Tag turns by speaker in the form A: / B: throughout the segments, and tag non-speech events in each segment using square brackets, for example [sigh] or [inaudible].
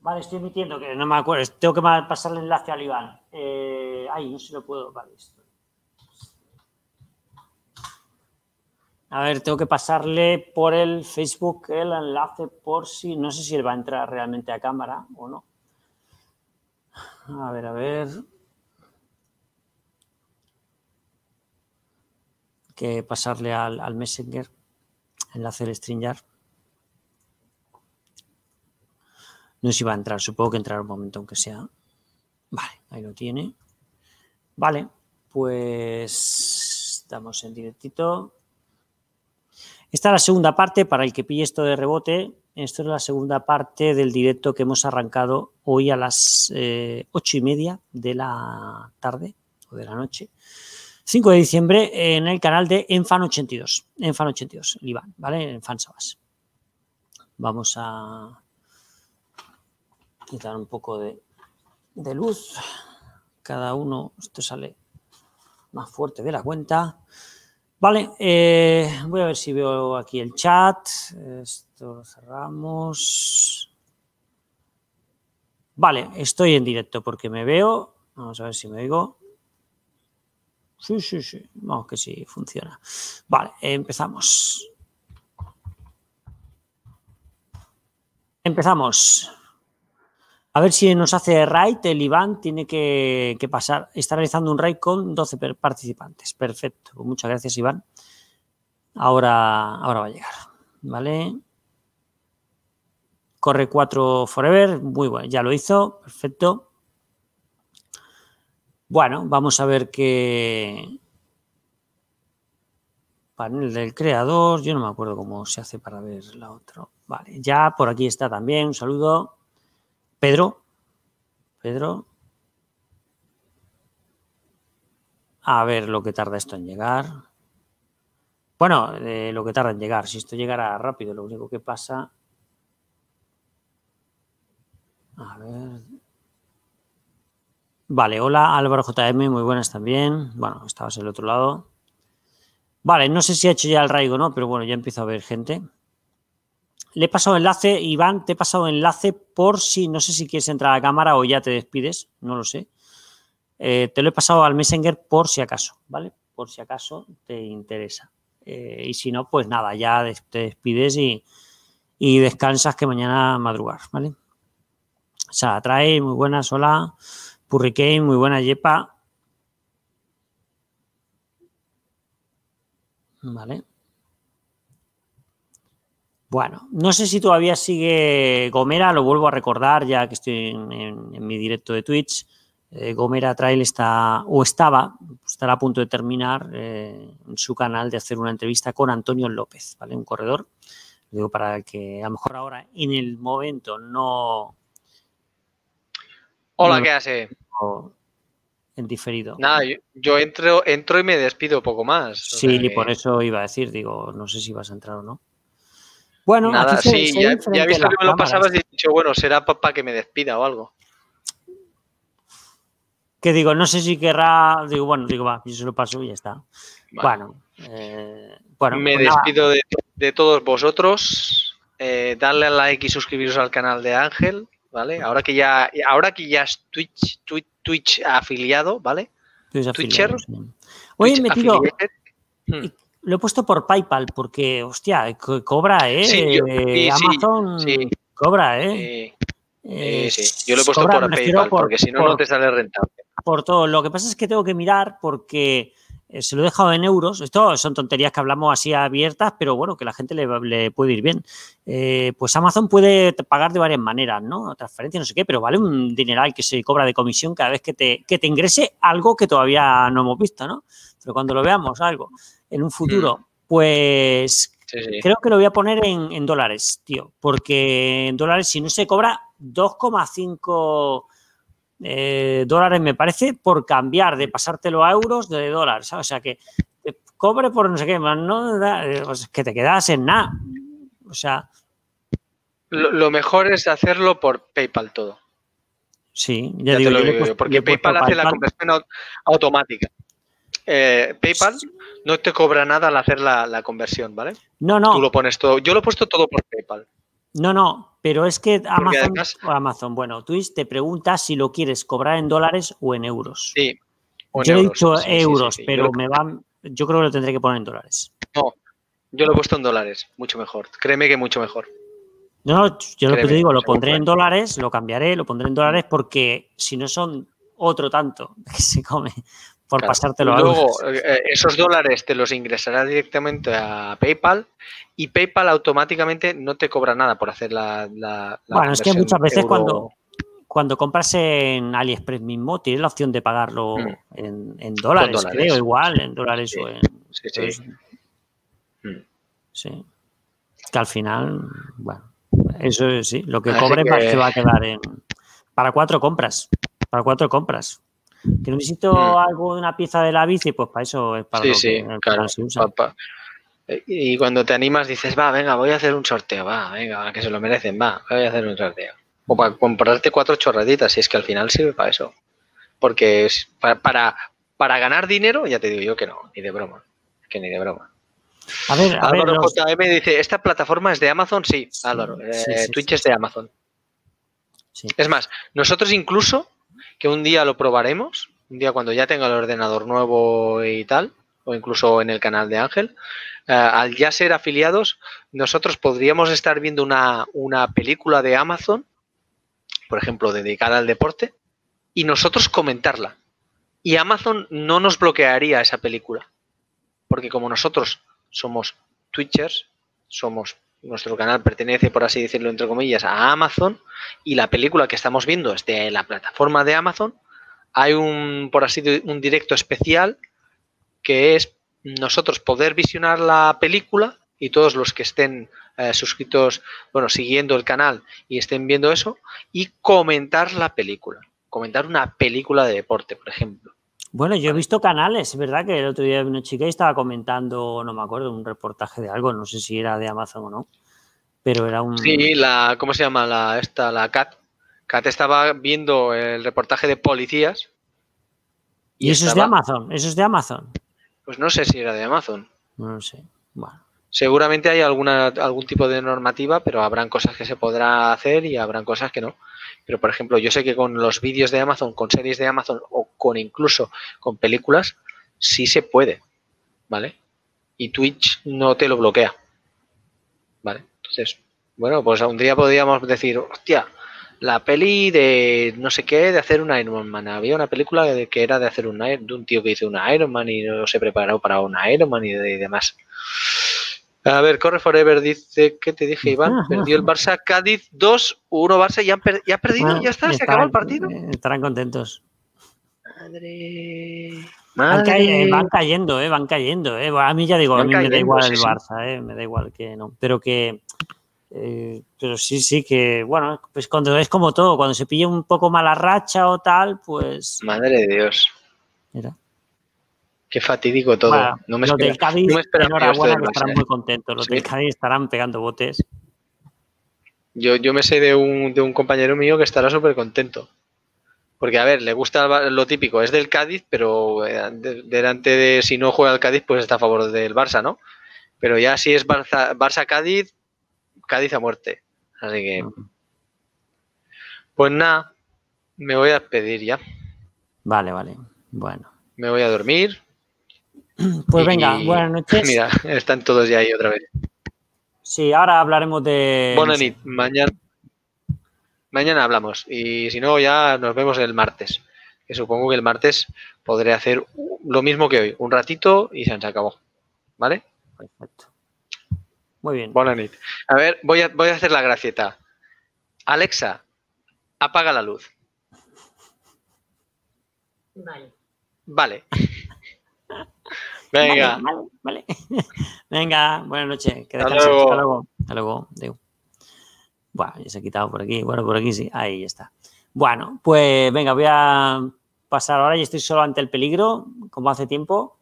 A: Vale, estoy emitiendo, que no me acuerdo. Tengo que pasarle el enlace al Iván. Eh, ay, no se lo puedo. Vale, esto. A ver, tengo que pasarle por el Facebook el enlace por si. No sé si él va a entrar realmente a cámara o no. A ver, a ver. Que pasarle al, al Messenger. Enlace del StreamYard. No sé si va a entrar, supongo que entrará un momento aunque sea. Vale, ahí lo tiene. Vale, pues estamos en directito. Esta es la segunda parte, para el que pille esto de rebote, esto es la segunda parte del directo que hemos arrancado hoy a las eh, ocho y media de la tarde o de la noche. 5 de diciembre en el canal de Enfan82, Enfan82, el ¿vale? Enfan Sabas. Vamos a quitar un poco de, luz. Cada uno, esto sale más fuerte de la cuenta. Vale, eh, voy a ver si veo aquí el chat. Esto lo cerramos. Vale, estoy en directo porque me veo. Vamos a ver si me oigo. Sí, sí, sí. Vamos, que sí, funciona. Vale, empezamos. Empezamos. A ver si nos hace raid. El Iván tiene que, pasar. Está realizando un raid con 12 participantes. Perfecto. Pues muchas gracias, Iván. Ahora, ahora va a llegar. ¿Vale? Corre 4 Forever. Muy bueno. Ya lo hizo. Perfecto. Bueno, vamos a ver qué. Panel del creador. Yo no me acuerdo cómo se hace para ver la otra. Vale, ya por aquí está también. Un saludo. Pedro. Pedro. A ver lo que tarda esto en llegar. Bueno, eh, lo que tarda en llegar. Si esto llegara rápido, lo único que pasa. A ver. Vale, hola Álvaro JM, muy buenas también. Bueno, estabas el otro lado. Vale, no sé si ha hecho ya el raigo, ¿no? Pero bueno, ya empiezo a ver gente. Le he pasado enlace, Iván, te he pasado enlace por si, no sé si quieres entrar a la cámara o ya te despides, no lo sé. Eh, te lo he pasado al Messenger por si acaso, ¿vale? Por si acaso te interesa. Eh, y si no, pues nada, ya te despides y, descansas que mañana madrugar, ¿vale? O sea, trae, muy buena hola. Purrique, muy buena, Yepa. Vale. Bueno, no sé si todavía sigue Gomera, lo vuelvo a recordar ya que estoy en, mi directo de Twitch. Eh, Gomera Trail está, o estaba, estará a punto de terminar eh, su canal de hacer una entrevista con Antonio López, ¿vale? Un corredor. Digo, para que a lo mejor ahora en el momento no. Hola, ¿qué hace? En diferido.
B: Nada, yo, entro, entro y me despido poco más. Sí, y por
A: eso iba a decir, digo, no sé si vas a entrar o no. Bueno, sí, ya, he visto que me lo pasabas y
B: he dicho, bueno, será para que me despida o algo.
A: Que digo, no sé si querrá, digo, bueno, digo, va, yo se lo paso y ya está. Bueno,
B: eh, bueno, Me pues despido de, todos vosotros. Eh, darle a like y suscribiros al canal de Ángel, ¿vale? Ahora que ya, ahora que ya es Twitch, Twitch, afiliado, ¿vale? Twitch Twitcher. Oye, me tiro
A: lo he puesto por PayPal porque, hostia, cobra, ¿eh? Amazon cobra, ¿eh?
B: Eh, sí, yo lo he puesto por PayPal porque si no, no te
A: sale rentable. Por todo. Lo que pasa es que tengo que mirar porque eh, se lo he dejado en euros. Esto son tonterías que hablamos así abiertas, pero bueno, que la gente le, puede ir bien. Eh, pues Amazon puede pagar de varias maneras, ¿no? Transferencia, no sé qué, pero vale un dineral que se cobra de comisión cada vez que te, que te ingrese algo que todavía no hemos visto, ¿no? Pero cuando lo veamos, algo en un mm. futuro, pues creo que lo voy a poner en, dólares, tío, porque en dólares, si no se cobra 2,5 eh, dólares, me parece, por cambiar de pasártelo a euros de dólares. O sea que te cobre por no sé qué, más no eh, que te quedas en nada. O sea.
B: Lo, mejor es hacerlo por PayPal todo.
A: Sí, ya, digo, te lo digo, porque PayPal hace la
B: conversión automática. Eh, PayPal no te cobra nada al hacer la, conversión, ¿vale? No, no. Tú lo pones todo. Yo lo he puesto todo por PayPal.
A: No, no, pero es que Amazon, Amazon, bueno, Twitch te pregunta si lo quieres cobrar en dólares o en euros. Sí.
B: yo he dicho euros, pero me
A: van, yo creo que lo tendré que poner en dólares.
B: No, yo lo he puesto en dólares, mucho mejor. Créeme que mucho mejor.
A: No, yo lo que te digo, lo pondré en dólares, lo cambiaré, lo pondré en dólares porque si no son otro tanto [laughs] que se come por pasártelo a Luego,
B: eh, eh, esos dólares te los ingresará directamente a PayPal y PayPal automáticamente no te cobra nada por hacer la. bueno, es que muchas veces cuando,
A: cuando compras en AliExpress mismo, tienes la opción de pagarlo mm. en, dólares, creo, igual, en dólares o en. Sí, sí. Que al final, bueno, eso sí, lo que cobre que... va a quedar en. Para cuatro compras. Para cuatro compras. Que necesito mm. algo de una pieza de la bici, pues para eso es para sí, sí,
B: claro, Y cuando te animas dices, va, venga, voy a hacer un sorteo, va, venga, que se lo merecen, va, voy a hacer un sorteo. O para comprarte cuatro chorraditas, si es que al final sirve para eso. Porque para, para, ganar dinero, ya te digo yo que no, ni de broma. Que ni de broma.
A: A ver, a ver,
B: dice, ¿esta plataforma es de Amazon? Sí, Álvaro. Eh, Twitch es de Amazon. Es más, nosotros incluso que un día lo probaremos, un día cuando ya tenga el ordenador nuevo y tal, o incluso en el canal de Ángel, eh, al ya ser afiliados, nosotros podríamos estar viendo una, una película de Amazon, por ejemplo, dedicada al deporte, y nosotros comentarla. Y Amazon no nos bloquearía esa película, porque como nosotros somos Twitchers, somos nuestro canal pertenece, por así decirlo, entre comillas, a Amazon y la película que estamos viendo es de la plataforma de Amazon, hay un, por así un directo especial que es nosotros poder visionar la película y todos los que estén eh, suscritos, bueno, siguiendo el canal y estén viendo eso, y comentar la película, comentar una película de deporte, por ejemplo.
A: Bueno, yo he visto canales, es verdad que el otro día una chica y estaba comentando, no me acuerdo, un reportaje de algo, no sé si era de Amazon o no, pero
B: era un... Sí, la, ¿cómo se llama? La, esta, la Cat. Cat estaba viendo el reportaje de policías.
A: ¿Y, eso es de Amazon? ¿Eso es de Amazon?
B: Pues no sé si era de Amazon. No sé, bueno. Seguramente hay alguna, algún tipo de normativa, pero habrán cosas que se podrá hacer y habrán cosas que no. Pero, por ejemplo, yo sé que con los vídeos de Amazon, con series de Amazon o con incluso con películas, sí se puede, ¿vale? Y Twitch no te lo bloquea, ¿vale? Entonces, bueno, pues un día podríamos decir, hostia, la peli de no sé qué, de hacer un Iron Man. Había una película de, que era de hacer un de un tío que hizo un Iron Man y no se preparó para un Iron Man y, de, y demás. A ver, Corre Forever dice, ¿qué te dije, Iván? Perdió el Barça Cádiz 2-1 Barça y, han ha perdido, ya está, se acaba el partido.
A: Estarán contentos.
B: Madre. Van, cayendo,
A: eh, van cayendo. Eh. A mí ya digo, a mí me da igual el Barça, eh, me da igual que no. Pero que. Eh, pero sí, sí que, bueno, pues cuando es como todo, cuando se pilla un poco mala racha o tal, pues. Madre de Dios.
B: Mira. Qué fatídico todo. no me los del Cádiz, me estarán ¿eh? muy contentos. Los del
A: Cádiz estarán pegando botes.
B: Yo, yo me sé de un, compañero mío que estará súper contento. Porque, a ver, le gusta lo típico, es del Cádiz, pero eh, delante de si no juega el Cádiz, pues está a favor del Barça, ¿no? Pero ya si es Barça-Cádiz, Cádiz a muerte. Así que. Pues nada, me voy a despedir ya. Vale, vale. Bueno. Me voy a dormir,
A: [clears throat] Pues venga, buenas noches. Mira,
B: están todos ya ahí otra vez. Sí, ahora hablaremos de. Buenas noches, mañana. Mañana hablamos y si no ya nos vemos el martes. Que supongo que el martes podré hacer lo mismo que hoy, un ratito y se acabó. ¿Vale? Perfecto. Muy bien. Buenas noches. A ver, voy a, voy a hacer la gracieta. Alexa, apaga la luz. Vale. Vale.
A: Venga. Vale, [laughs] Venga, buenas noches. Hasta luego. Hasta luego. Bueno, ya se ha quitado por aquí. Bueno, por aquí sí. Ahí está. Bueno, pues venga, voy a pasar ahora. Ya estoy solo ante el peligro, como hace tiempo,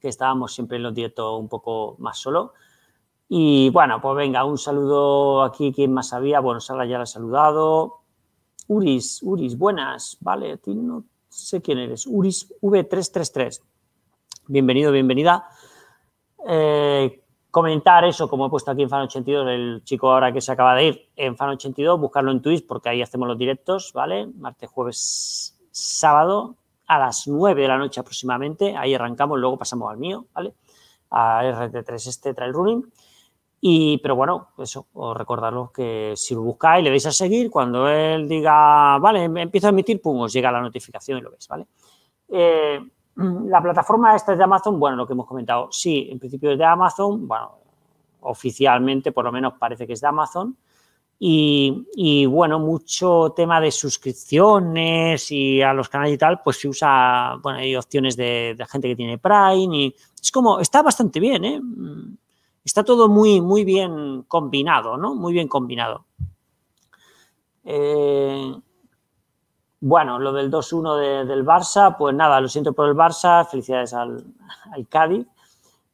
A: que estábamos siempre en los directos un poco más solo. Y bueno, pues venga, un saludo aquí, ¿quién más había? Bueno, Sara ya la ha saludado. Uris, Uris, buenas. Vale, a ti no sé quién eres. Uris V333 bienvenido, bienvenida. Eh, comentar eso, como he puesto aquí en Fan82, el chico ahora que se acaba de ir en Fan82, buscarlo en Twitch porque ahí hacemos los directos, ¿vale? Martes, jueves, sábado a las 9 de la noche aproximadamente, ahí arrancamos, luego pasamos al mío, ¿vale? A RT3 este trail running. Y, pero bueno, eso, os recordaros que si lo buscáis, le vais a seguir, cuando él diga, vale, em-, empiezo a emitir, pum, os llega la notificación y lo ves, ¿vale? Eh, Mm, la plataforma esta es de Amazon, bueno, lo que hemos comentado, sí, en principio es de Amazon, bueno, oficialmente por lo menos parece que es de Amazon. Y, bueno, mucho tema de suscripciones y a los canales y tal, pues se usa, bueno, hay opciones de, gente que tiene Prime y es como, está bastante bien, ¿eh? Mm, está todo muy, muy bien combinado, ¿no? Muy bien combinado. Eh, bueno, lo del 2-1 del Barça, pues nada, lo siento por el Barça, felicidades al, Cádiz.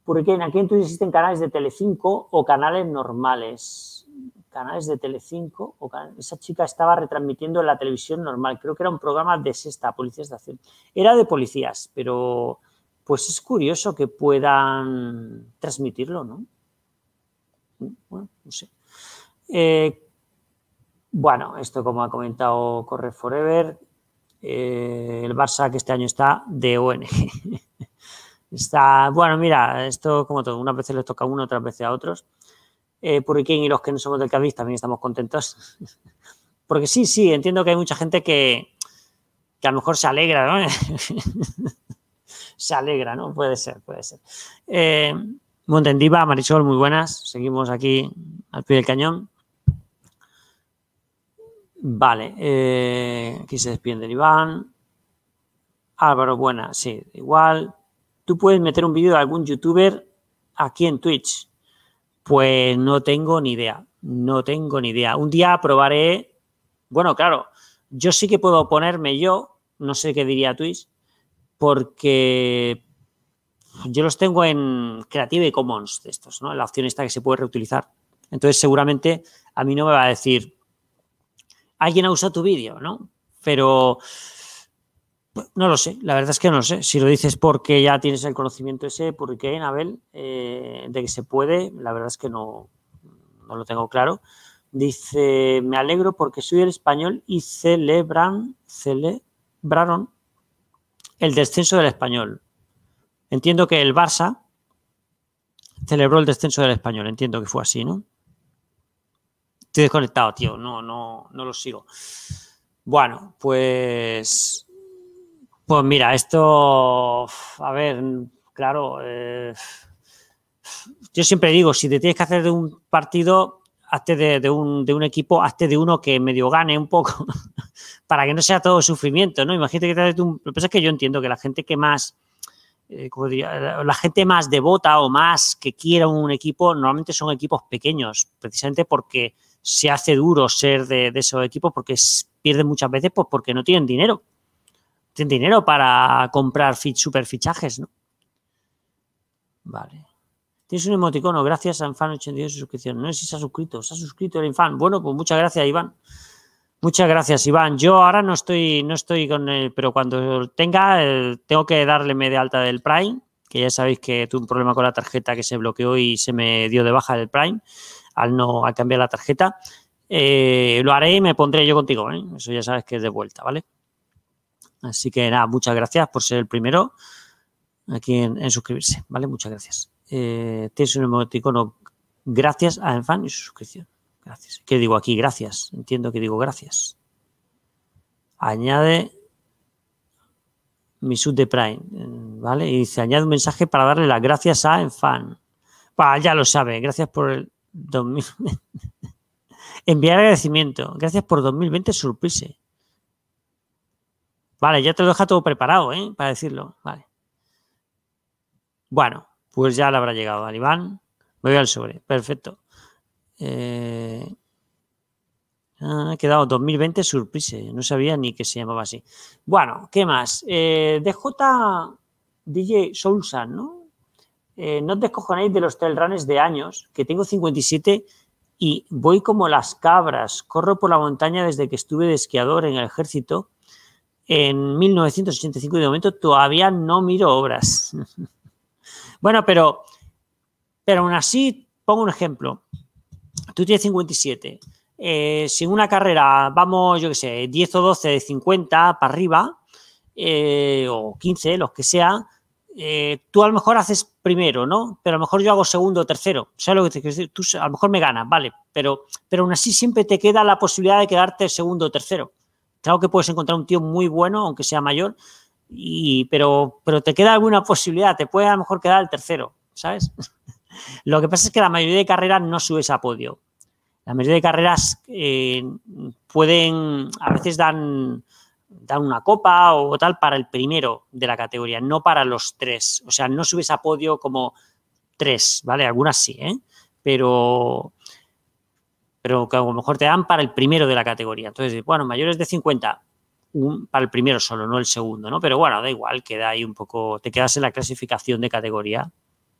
A: Porque en aquí en Twitter existen canales de Telecinco o canales normales. Canales de Telecinco o Esa chica estaba retransmitiendo en la televisión normal. Creo que era un programa de sexta, Policías de Acción. Era de policías, pero pues es curioso que puedan transmitirlo, ¿no? Bueno, no sé. Eh, bueno, esto como ha comentado Corre Forever, eh, el Barça que este año está de ONG. [laughs] está, bueno, mira, esto como todo, unas veces les toca a uno, otras veces a otros. Eh, Puriquín y los que no somos del Cádiz también estamos contentos. [laughs] Porque sí, sí, entiendo que hay mucha gente que, a lo mejor se alegra, ¿no? [laughs] se alegra, ¿no? Puede ser, puede ser. Eh, Montendiva, Marisol, muy buenas. Seguimos aquí al pie del cañón. Vale, eh, aquí se despide el Iván. Álvaro Buena, sí, igual. ¿Tú puedes meter un vídeo de algún youtuber aquí en Twitch? Pues no tengo ni idea, no tengo ni idea. Un día probaré, bueno, claro, yo sí que puedo ponerme yo, no sé qué diría Twitch, porque yo los tengo en Creative Commons de estos, ¿no? La opción esta que se puede reutilizar. Entonces, seguramente a mí no me va a decir, alguien ha usado tu vídeo, ¿no? Pero pues, no lo sé, la verdad es que no lo sé. Si lo dices porque ya tienes el conocimiento ese, porque, Abel, eh, de que se puede, la verdad es que no, no lo tengo claro. Dice, me alegro porque soy el español y celebran, celebraron el descenso del español. Entiendo que el Barça celebró el descenso del español, entiendo que fue así, ¿no? Estoy desconectado, tío. No, no, no lo sigo. Bueno, pues. Pues mira, esto. A ver, claro. Eh, yo siempre digo, si te tienes que hacer de un partido, hazte de, un, equipo, hazte de uno que medio gane un poco, [laughs] para que no sea todo sufrimiento, ¿no? Imagínate que te haces un. Lo que pasa es que yo entiendo que la gente que más. Eh, la gente más devota o más que quiera un equipo, normalmente son equipos pequeños, precisamente porque se hace duro ser de, esos equipos porque pierden muchas veces pues, porque no tienen dinero. Tienen dinero para comprar super fichajes, ¿no? Vale. Tienes un emoticono, gracias a Infan82 su suscripción. No sé si se ha suscrito, se ha suscrito el Infan. Bueno, pues muchas gracias, Iván. Muchas gracias, Iván. Yo ahora no estoy, no estoy con él, pero cuando tenga, tengo que darle media alta del Prime, que ya sabéis que tuve un problema con la tarjeta que se bloqueó y se me dio de baja del Prime al no cambiar la tarjeta. Eh, lo haré y me pondré yo contigo, ¿eh? eso ya sabes que es de vuelta, ¿vale? Así que nada, muchas gracias por ser el primero aquí en, suscribirse, ¿vale? Muchas gracias. Eh, tienes un emoticono gracias a Enfan y suscripción. Gracias. ¿Qué digo aquí? Gracias. Entiendo que digo gracias. Añade mi sub de Prime, ¿vale? Y dice, añade un mensaje para darle las gracias a Enfan. ya lo sabe. Gracias por el, [laughs] Enviar agradecimiento. Gracias por 2020 surprise. Vale, ya te lo deja todo preparado, ¿eh? Para decirlo. Vale. Bueno, pues ya le habrá llegado al Iván. voy al sobre. Perfecto. Eh, ah, ha quedado 2020 surprise. No sabía ni que se llamaba así. Bueno, ¿qué más? Eh, DJ Soulsan, ¿no? eh, no te cojonéis de los trail de años, que tengo 57 y voy como las cabras, corro por la montaña desde que estuve de esquiador en el ejército en 1985 y de momento todavía no miro obras. [laughs] bueno, pero, pero aún así, pongo un ejemplo. Tú tienes 57. Eh, si en una carrera vamos, yo qué sé, 10 o 12 de 50 para arriba, eh, o 15, los que sea, eh, tú a lo mejor haces primero, ¿no? Pero a lo mejor yo hago segundo o tercero. sea, lo que Tú a lo mejor me ganas, vale, pero, pero aún así siempre te queda la posibilidad de quedarte segundo o tercero. Claro que puedes encontrar un tío muy bueno, aunque sea mayor, pero, pero te queda alguna posibilidad, te puede a lo mejor quedar el tercero, ¿sabes? [laughs] lo que pasa es que la mayoría de carreras no subes a podio. La mayoría de carreras eh, pueden, a veces dan dan una copa o tal para el primero de la categoría, no para los tres. O sea, no subes a podio como tres, ¿vale? Algunas sí, ¿eh? Pero, pero que a lo mejor te dan para el primero de la categoría. Entonces, bueno, mayores de 50, para el primero solo, no el segundo, ¿no? Pero bueno, da igual, queda ahí un poco, te quedas en la clasificación de categoría,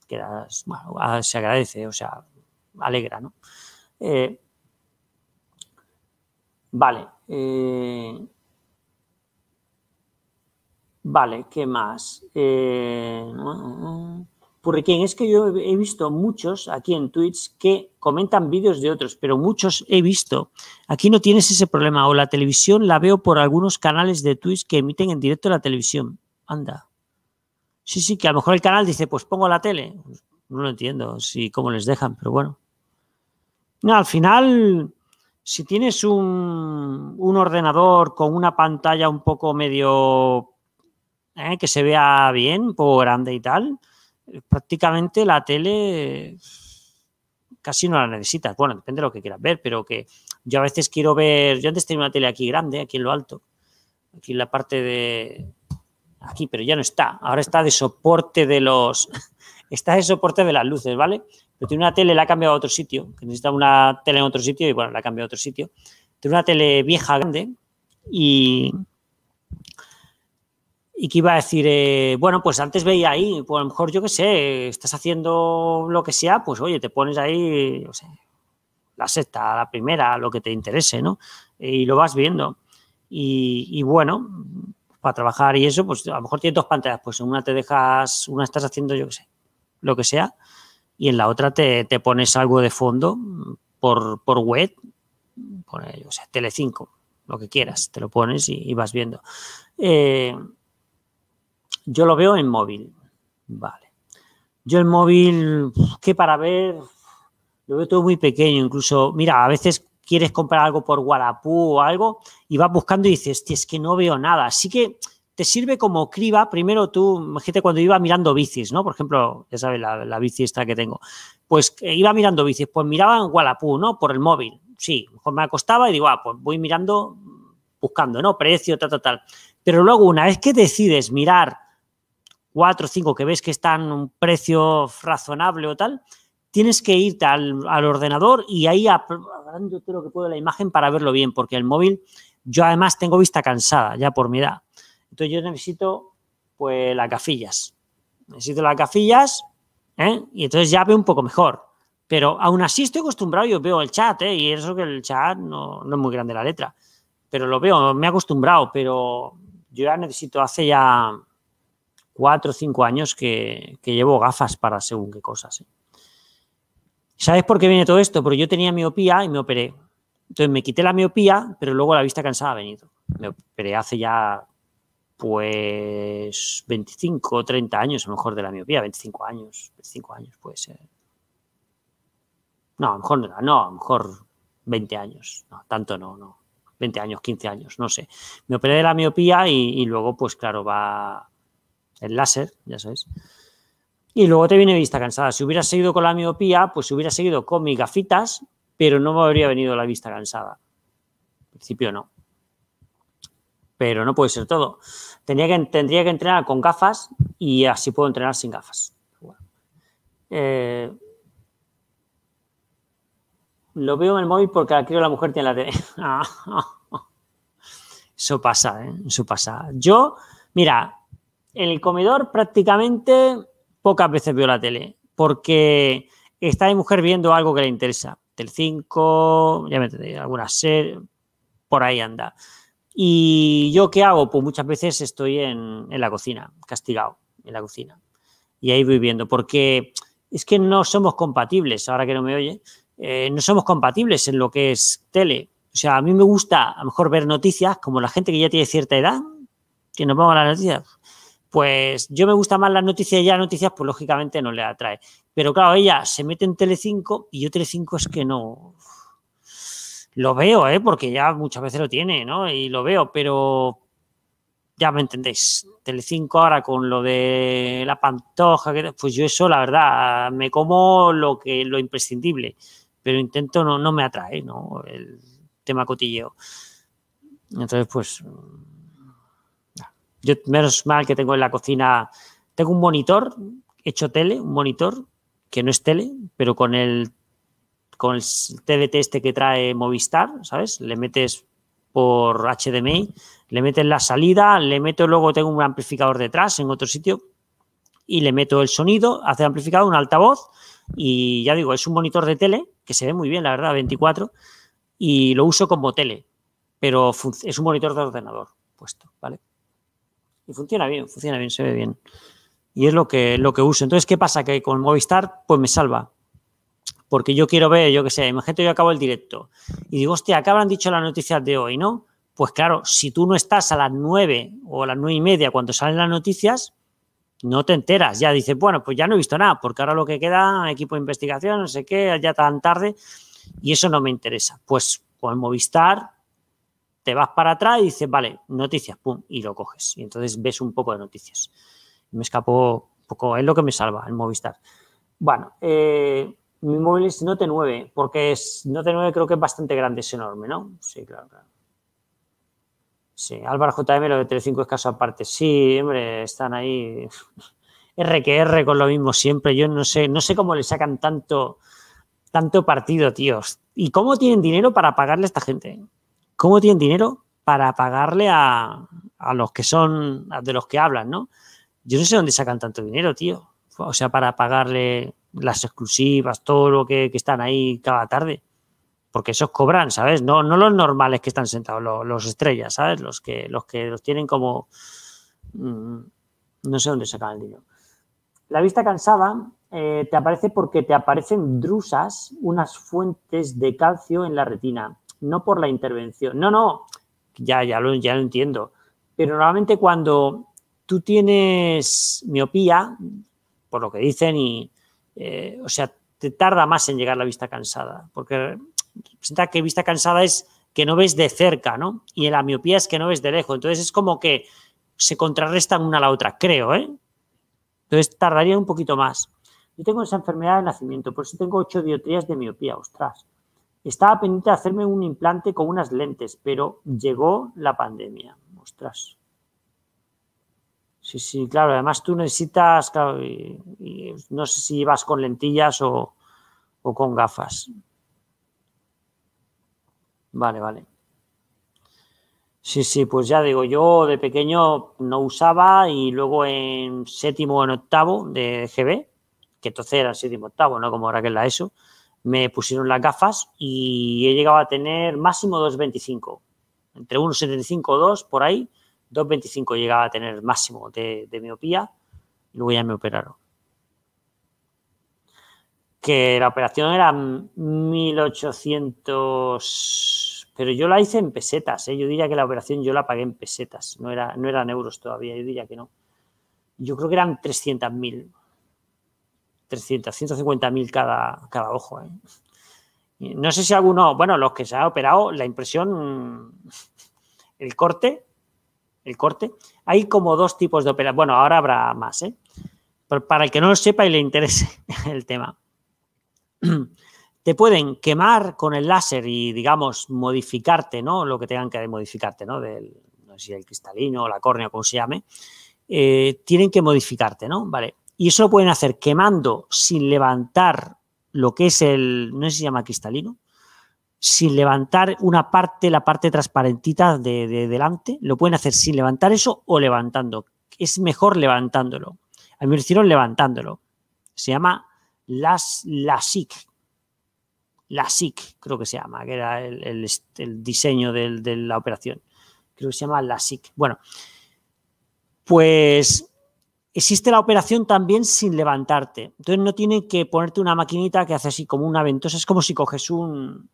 A: quedas, bueno, se agradece, o sea, alegra, ¿no? Eh, vale. Eh, Vale, ¿qué más? Eh, porque quién es que yo he visto muchos aquí en Twitch que comentan vídeos de otros, pero muchos he visto. Aquí no tienes ese problema, o la televisión la veo por algunos canales de Twitch que emiten en directo la televisión. Anda. Sí, sí, que a lo mejor el canal dice, pues pongo la tele. No lo entiendo, si cómo les dejan, pero bueno. al final, si tienes un, un ordenador con una pantalla un poco medio eh, que se vea bien, por poco grande y tal, eh, prácticamente la tele casi no la necesitas. Bueno, depende de lo que quieras ver, pero que yo a veces quiero ver, yo antes tenía una tele aquí grande, aquí en lo alto, aquí en la parte de, aquí, pero ya no está, ahora está de soporte de los, [laughs] está de soporte de las luces, ¿vale? Pero tiene una tele, la ha cambiado a otro sitio, que necesita una tele en otro sitio y bueno, la ha cambiado a otro sitio. Tiene una tele vieja, grande y y que iba a decir, eh, bueno, pues antes veía ahí, pues a lo mejor yo qué sé, estás haciendo lo que sea, pues oye, te pones ahí, no sé, la sexta, la primera, lo que te interese, ¿no? Y lo vas viendo. Y, bueno, para trabajar y eso, pues a lo mejor tienes dos pantallas, pues en una te dejas, una estás haciendo yo qué sé, lo que sea, y en la otra te, pones algo de fondo por, por web, por, sea, Telecinco, lo que quieras, te lo pones y, y vas viendo. Eh, yo lo veo en móvil. Vale. Yo el móvil, qué para ver, lo veo todo muy pequeño. Incluso, mira, a veces quieres comprar algo por Guarapú o algo y vas buscando y dices, es que no veo nada. Así que te sirve como criba. Primero tú, imagínate cuando iba mirando bicis, ¿no? Por ejemplo, ya sabes, la, la bici esta que tengo. Pues eh, iba mirando bicis, pues miraba en ¿no? Por el móvil. Sí, mejor me acostaba y digo, ah, pues voy mirando, buscando, ¿no? Precio, tal, tal, tal. Pero luego, una vez que decides mirar cuatro o cinco que ves que están a un precio razonable o tal, tienes que irte al, al ordenador y ahí agrando todo lo que puedo la imagen para verlo bien, porque el móvil, yo además tengo vista cansada ya por mi edad. Entonces yo necesito pues las gafillas. Necesito las gafillas ¿eh? y entonces ya veo un poco mejor. Pero aún así estoy acostumbrado, yo veo el chat, ¿eh? y eso que el chat no, no es muy grande la letra. Pero lo veo, me he acostumbrado, pero yo ya necesito hace ya cuatro o cinco años que, llevo gafas para según qué cosas. ¿eh? ¿Sabes por qué viene todo esto? Porque yo tenía miopía y me operé. Entonces me quité la miopía, pero luego la vista cansada ha venido. Me operé hace ya, pues, 25 o 30 años, a lo mejor, de la miopía, 25 años, 25 años puede ser. No, a lo mejor, no, a lo mejor 20 años, no, tanto no, no. 20 años, 15 años, no sé. Me operé de la miopía y, y luego, pues claro, va, el láser, ya sabéis. Y luego te viene vista cansada. Si hubiera seguido con la miopía, pues hubiera seguido con mis gafitas, pero no me habría venido la vista cansada. En principio no. Pero no puede ser todo. Tenía que, tendría que entrenar con gafas y así puedo entrenar sin gafas. Eh, lo veo en el móvil porque aquí la mujer tiene la de [laughs] Eso pasa, ¿eh? eso pasa. Yo, mira, en el comedor prácticamente pocas veces veo la tele, porque está mi mujer viendo algo que le interesa. 5, ya me entendí, alguna serie, por ahí anda. ¿Y yo qué hago? Pues muchas veces estoy en, la cocina, castigado, en la cocina. Y ahí voy viendo, porque es que no somos compatibles, ahora que no me oye, eh, no somos compatibles en lo que es tele. O sea, a mí me gusta a lo mejor ver noticias, como la gente que ya tiene cierta edad, que nos ponga las noticias, pues yo me gusta más las noticias y ya noticias, pues lógicamente no le atrae. Pero claro, ella se mete en Telecinco y yo Telecinco es que no lo veo, ¿eh? porque ya muchas veces lo tiene, ¿no? Y lo veo, pero ya me entendéis. Tele5 ahora con lo de la pantoja, pues yo eso, la verdad, me como lo que lo imprescindible, pero intento no, no me atrae, ¿no? El tema cotilleo. Entonces, pues yo, menos mal que tengo en la cocina, tengo un monitor, hecho tele, un monitor, que no es tele, pero con el, con el TDT este que trae Movistar, ¿sabes? Le metes por HDMI, le metes la salida, le meto luego, tengo un amplificador detrás en otro sitio y le meto el sonido, hace amplificado, un altavoz y ya digo, es un monitor de tele que se ve muy bien, la verdad, 24 y lo uso como tele, pero es un monitor de ordenador puesto, ¿vale? funciona bien, funciona bien, se ve bien. Y es lo que, lo que uso. Entonces, ¿qué pasa? Que con Movistar, pues me salva. Porque yo quiero ver, yo qué sé, imagínate, yo acabo el directo y digo, hostia, acaban habrán dicho las noticias de hoy, ¿no? Pues claro, si tú no estás a las nueve o a las nueve y media cuando salen las noticias, no te enteras. Ya dices, bueno, pues ya no he visto nada, porque ahora lo que queda, equipo de investigación, no sé qué, ya tan tarde, y eso no me interesa. Pues con Movistar te vas para atrás y dices, vale, noticias, pum, y lo coges. Y entonces ves un poco de noticias. Me escapó un poco, es lo que me salva el Movistar. Bueno, eh, mi móvil es Note 9, porque es Note 9 creo que es bastante grande, es enorme, ¿no? Sí, claro, claro. Sí, Álvaro JM, lo de Telecinco es caso aparte. Sí, hombre, están ahí [laughs] R que R con lo mismo siempre. Yo no sé, no sé cómo le sacan tanto, tanto partido, tíos. ¿Y cómo tienen dinero para pagarle a esta gente? cómo tienen dinero para pagarle a, los que son, de los que hablan, ¿no? Yo no sé dónde sacan tanto dinero, tío. O sea, para pagarle las exclusivas, todo lo que, están ahí cada tarde. Porque esos cobran, ¿sabes? No, los normales que están sentados, los, estrellas, ¿sabes? Los que, los que los tienen como... Mm, no sé dónde sacan el dinero. La vista cansada eh, te aparece porque te aparecen drusas, unas fuentes de calcio en la retina no por la intervención. No, no, ya, ya, lo, ya lo entiendo. Pero normalmente cuando tú tienes miopía, por lo que dicen, y, eh, o sea, te tarda más en llegar la vista cansada, porque representa que vista cansada es que no ves de cerca, ¿no? Y la miopía es que no ves de lejos. Entonces es como que se contrarrestan una a la otra, creo, ¿eh? Entonces tardaría un poquito más. Yo tengo esa enfermedad de nacimiento, por eso tengo ocho dioptrías de miopía, ostras. Estaba pendiente de hacerme un implante con unas lentes, pero llegó la pandemia. Ostras. Sí, sí, claro. Además tú necesitas, no sé si vas con lentillas o, con gafas. Vale, vale. Sí, sí, pues ya digo, yo de pequeño no usaba y luego en séptimo o en octavo de GB, que entonces era séptimo octavo, no como ahora que es la ESO, me pusieron las gafas y he llegado a tener máximo 2,25. Entre 1,75 o 2, por ahí, 2,25 llegaba a tener máximo de, miopía y luego ya me operaron. Que la operación era 1.800, pero yo la hice en pesetas, ¿eh? yo diría que la operación yo la pagué en pesetas, no, era, no eran euros todavía, yo diría que no. Yo creo que eran 300.000 300, 150.000 cada, cada ojo. ¿eh? No sé si alguno, bueno, los que se han operado, la impresión, [laughs] el corte, el corte, hay como dos tipos de operación. Bueno, ahora habrá más, ¿eh? para el que no lo sepa y le interese [laughs] el tema. [clears throat] Te pueden quemar con el láser y, digamos, modificarte, ¿no? Lo que tengan que modificarte, ¿no? Del, no sé si el cristalino o la córnea, como se llame. Eh, tienen que modificarte, ¿no? Vale. Y eso lo pueden hacer quemando sin levantar lo que es el, no sé si se llama cristalino, sin levantar una parte, la parte transparentita de, delante, lo pueden hacer sin levantar eso o levantando. Es mejor levantándolo. A mí me hicieron levantándolo. Se llama las, La SIC creo que se llama, que era el, diseño de la operación. Creo que se llama SIC. Bueno, pues Existe la operación también sin levantarte. Entonces no tiene que ponerte una maquinita que hace así como una ventosa. Es como si coges un.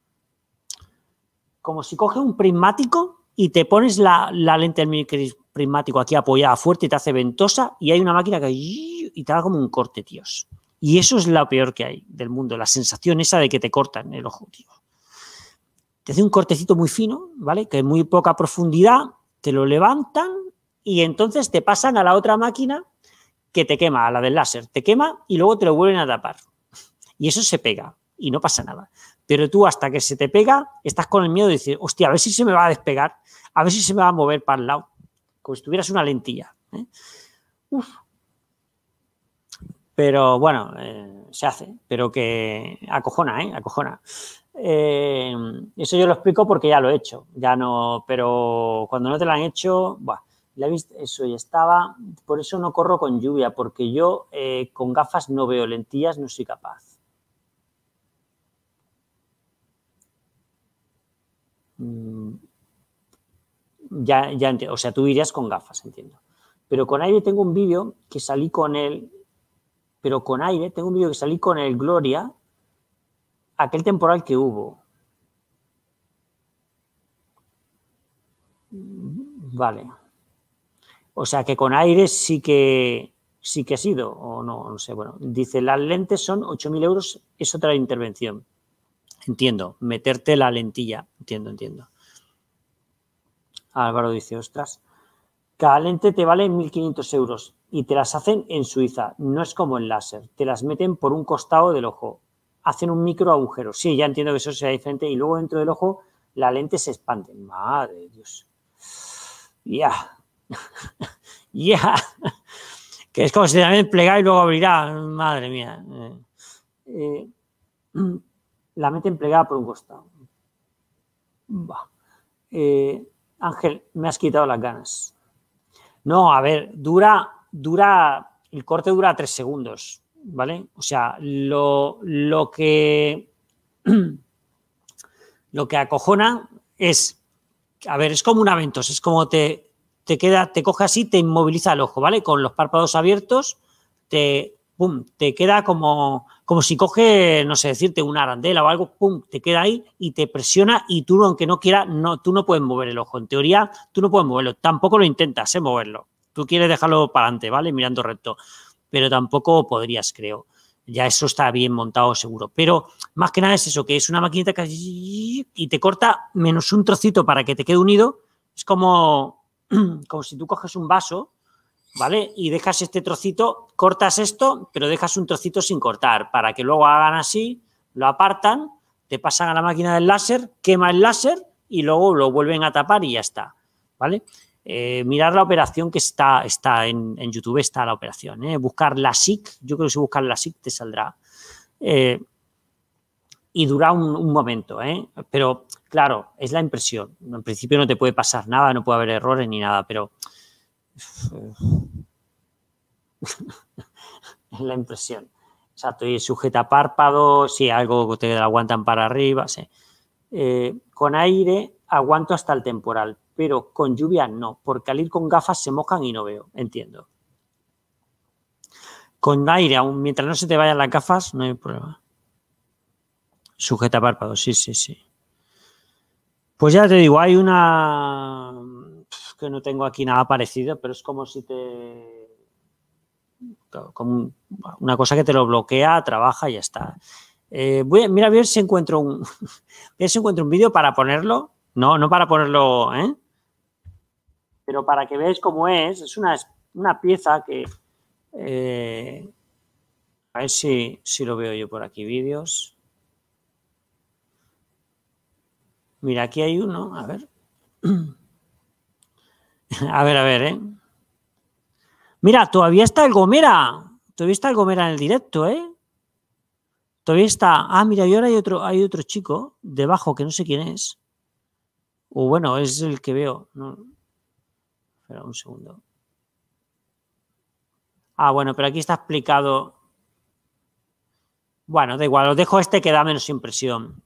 A: Como si coges un prismático y te pones la, lente del prismático aquí apoyada fuerte y te hace ventosa. Y hay una máquina que. Y te da como un corte, tíos. Y eso es lo peor que hay del mundo. La sensación esa de que te cortan el ojo, tío. Te hace un cortecito muy fino, ¿vale? Que es muy poca profundidad. Te lo levantan. Y entonces te pasan a la otra máquina que te quema, la del láser, te quema y luego te lo vuelven a tapar. Y eso se pega y no pasa nada. Pero tú hasta que se te pega, estás con el miedo de decir, hostia, a ver si se me va a despegar, a ver si se me va a mover para el lado, como si tuvieras una lentilla. ¿eh? Pero bueno, eh, se hace, pero que acojona, ¿eh? Acojona. Eh, eso yo lo explico porque ya lo he hecho, ya no, pero cuando no te lo han hecho, buah, la eso, y estaba, por eso no corro con lluvia, porque yo eh, con gafas no veo, lentillas no soy capaz. Mm, ya, ya, o sea, tú irías con gafas, entiendo. Pero con aire tengo un vídeo que salí con él, pero con aire tengo un vídeo que salí con el Gloria, aquel temporal que hubo. Vale. O sea que con aire sí que sí que ha sido, o no, no sé. Bueno, dice, las lentes son 8.000 euros, es otra intervención. Entiendo, meterte la lentilla, entiendo, entiendo. Álvaro dice, ostras, cada lente te vale 1.500 euros y te las hacen en Suiza, no es como el láser, te las meten por un costado del ojo, hacen un micro agujero. Sí, ya entiendo que eso sea diferente y luego dentro del ojo la lente se expande. Madre de Dios. Ya, [laughs] ya. Que es como si meten plegada y luego abrirá. Madre mía. Eh, eh, mm, la meten plegada por un costado. Eh, Ángel, me has quitado las ganas. No, a ver, dura, dura, el corte dura tres segundos, ¿vale? O sea, lo, que [clears throat] lo que acojona es, a ver, es como un aventos, es como te, te queda, te coge así, te inmoviliza el ojo, ¿vale? Con los párpados abiertos, te, te queda como, como si coge, no sé, decirte una arandela o algo, pum, te queda ahí y te presiona y tú, aunque no quieras, no, tú no puedes mover el ojo. En teoría, tú no puedes moverlo, tampoco lo intentas, ¿eh? Moverlo. Tú quieres dejarlo para adelante, ¿vale? Mirando recto, pero tampoco podrías, creo. Ya eso está bien montado seguro. Pero más que nada es eso, que es una maquinita que y te corta menos un trocito para que te quede unido. Es como [clears throat] como si tú coges un vaso, ¿vale? Y dejas este trocito, cortas esto, pero dejas un trocito sin cortar, para que luego hagan así, lo apartan, te pasan a la máquina del láser, quema el láser y luego lo vuelven a tapar y ya está, ¿vale? Eh, mirar la operación que está, está en, YouTube, está la operación. ¿eh? Buscar la SIC, yo creo que si buscas la SIC te saldrá. Eh, y dura un, momento, ¿eh? Pero claro, es la impresión. En principio no te puede pasar nada, no puede haber errores ni nada, pero... [laughs] es la impresión. Exacto, y sujeta párpados, si algo te aguantan para arriba, sí. Eh, con aire aguanto hasta el temporal, pero con lluvia no, porque al ir con gafas se mojan y no veo, entiendo. Con aire, aún mientras no se te vayan las gafas, no hay problema. Sujeta párpados, sí, sí, sí. Pues ya te digo, hay una que no tengo aquí nada parecido, pero es como si te. Como una cosa que te lo bloquea, trabaja y ya está. Eh, voy a, mira, a ver si encuentro un. [laughs] si encuentro un vídeo para ponerlo. No, no para ponerlo, ¿eh? Pero para que veáis cómo es. Es una, una pieza que. Eh, a ver si, si lo veo yo por aquí, vídeos. Mira, aquí hay uno, a ver. [clears throat] A ver, a ver, ¿eh? Mira, todavía está el Gomera. Todavía está el Gomera en el directo, ¿eh? Todavía está. Ah, mira, y ahora hay otro, hay otro chico debajo que no sé quién es. O bueno, es el que veo. Espera un segundo. Ah, bueno, pero aquí está explicado. Bueno, da igual, os dejo este que da menos impresión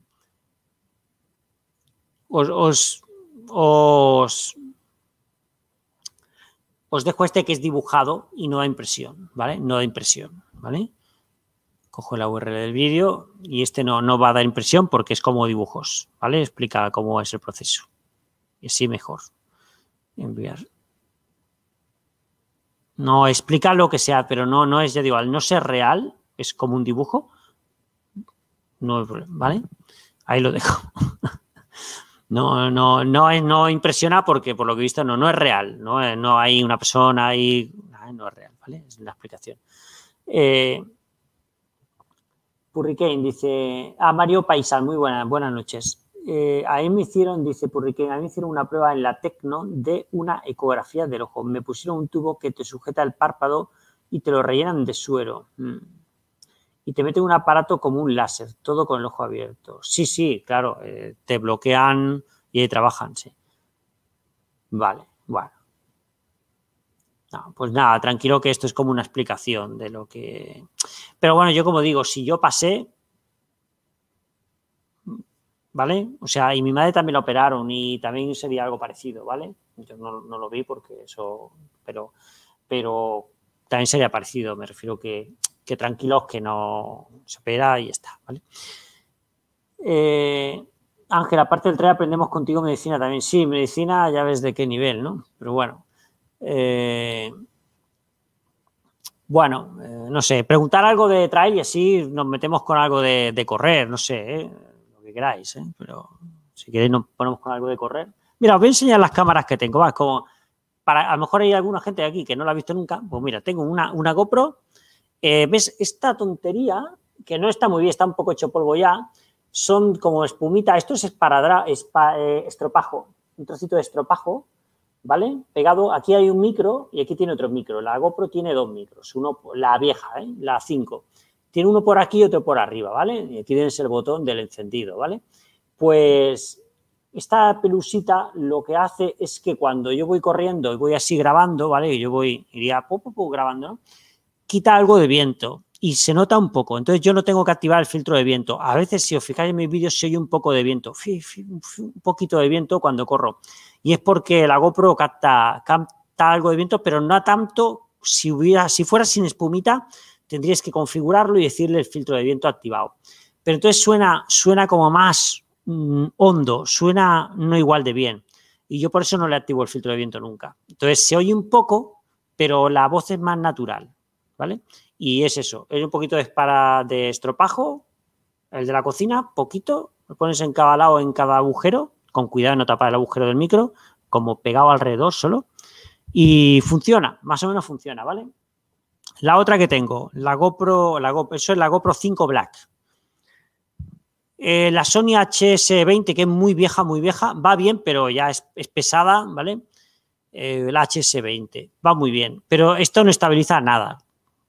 A: os, os, dejo este que es dibujado y no da impresión, ¿vale? No da impresión, ¿vale? Cojo la URL del vídeo y este no, no va a dar impresión porque es como dibujos, ¿vale? Explica cómo es el proceso. Y así mejor. Enviar. No, explica lo que sea, pero no, no es, ya digo, al no ser real, es como un dibujo, no hay problema, ¿vale? Ahí lo dejo. [laughs] no, no, no, es, no impresiona porque por lo que he visto no, no es real, no, no hay una persona ahí, no es real, ¿vale? Es la explicación. Eh, dice, a ah, Mario Paisal, muy buenas, buenas noches. Eh, a mí me hicieron, dice Purriquén, a mí me hicieron una prueba en la Tecno de una ecografía del ojo. Me pusieron un tubo que te sujeta el párpado y te lo rellenan de suero. Mm y te meten un aparato como un láser, todo con el ojo abierto. Sí, sí, claro, eh, te bloquean y ahí trabajan, sí. Vale, bueno. pues nada, tranquilo que esto es como una explicación de lo que... Pero bueno, yo como digo, si yo pasé, ¿vale? O sea, y mi madre también la operaron y también sería algo parecido, ¿vale? Yo no, no lo vi porque eso, pero, pero también sería parecido, me refiero que que tranquilos que no se opera y está, ¿vale? Eh, Ángel, aparte del trail aprendemos contigo medicina también. Sí, medicina ya ves de qué nivel, ¿no? Pero bueno. Eh, bueno, eh, no sé, preguntar algo de trail y así nos metemos con algo de, correr, no sé, lo que queráis, pero si queréis nos ponemos con algo de correr. Mira, os voy a enseñar las cámaras que tengo, va, como para, a lo mejor hay alguna gente de aquí que no la ha visto nunca, pues mira, tengo una, una GoPro, eh, ¿Ves? Esta tontería, que no está muy bien, está un poco hecho polvo ya, son como espumita, esto es eh, estropajo, un trocito de estropajo, ¿vale? Pegado, aquí hay un micro y aquí tiene otro micro. La GoPro tiene dos micros, uno, la vieja, ¿eh? la 5. Tiene uno por aquí y otro por arriba, ¿vale? Y aquí tienes el botón del encendido, ¿vale? Pues esta pelusita lo que hace es que cuando yo voy corriendo y voy así grabando, ¿vale? Y yo voy, iría poco grabando, ¿no? quita algo de viento y se nota un poco. Entonces yo no tengo que activar el filtro de viento. A veces, si os fijáis en mis vídeos, se oye un poco de viento, un poquito de viento cuando corro. Y es porque la GoPro capta, capta algo de viento, pero no tanto. Si, hubiera, si fuera sin espumita, tendrías que configurarlo y decirle el filtro de viento activado. Pero entonces suena, suena como más mm, hondo, suena no igual de bien. Y yo por eso no le activo el filtro de viento nunca. Entonces se oye un poco, pero la voz es más natural. ¿vale? Y es eso, es un poquito de, estropajo, el de la cocina, poquito, lo pones en cada lado, en cada agujero, con cuidado de no tapar el agujero del micro, como pegado alrededor solo, y funciona, más o menos funciona, ¿vale? La otra que tengo, la GoPro, la GoPro eso es la GoPro 5 Black. Eh, la Sony HS20, que es muy vieja, muy vieja, va bien, pero ya es, pesada, ¿vale? Eh, la HS20, va muy bien, pero esto no estabiliza nada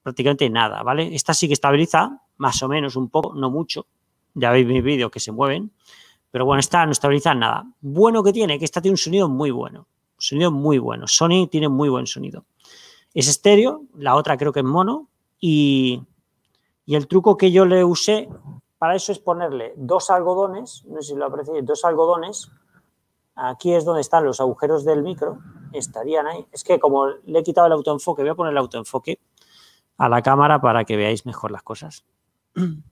A: prácticamente nada, ¿vale? Esta sí que estabiliza, más o menos un poco, no mucho. Ya veis mis vídeos que se mueven. Pero bueno, esta no estabiliza nada. Bueno que tiene, que esta tiene un sonido muy bueno. Sonido muy bueno. Sony tiene muy buen sonido. Es estéreo, la otra creo que es mono. Y, y el truco que yo le usé para eso es ponerle dos algodones, no sé si lo apreciéis, dos algodones. Aquí es donde están los agujeros del micro. Estarían ahí. Es que como le he quitado el autoenfoque, voy a poner el autoenfoque a la cámara para que veáis mejor las cosas. [clears throat]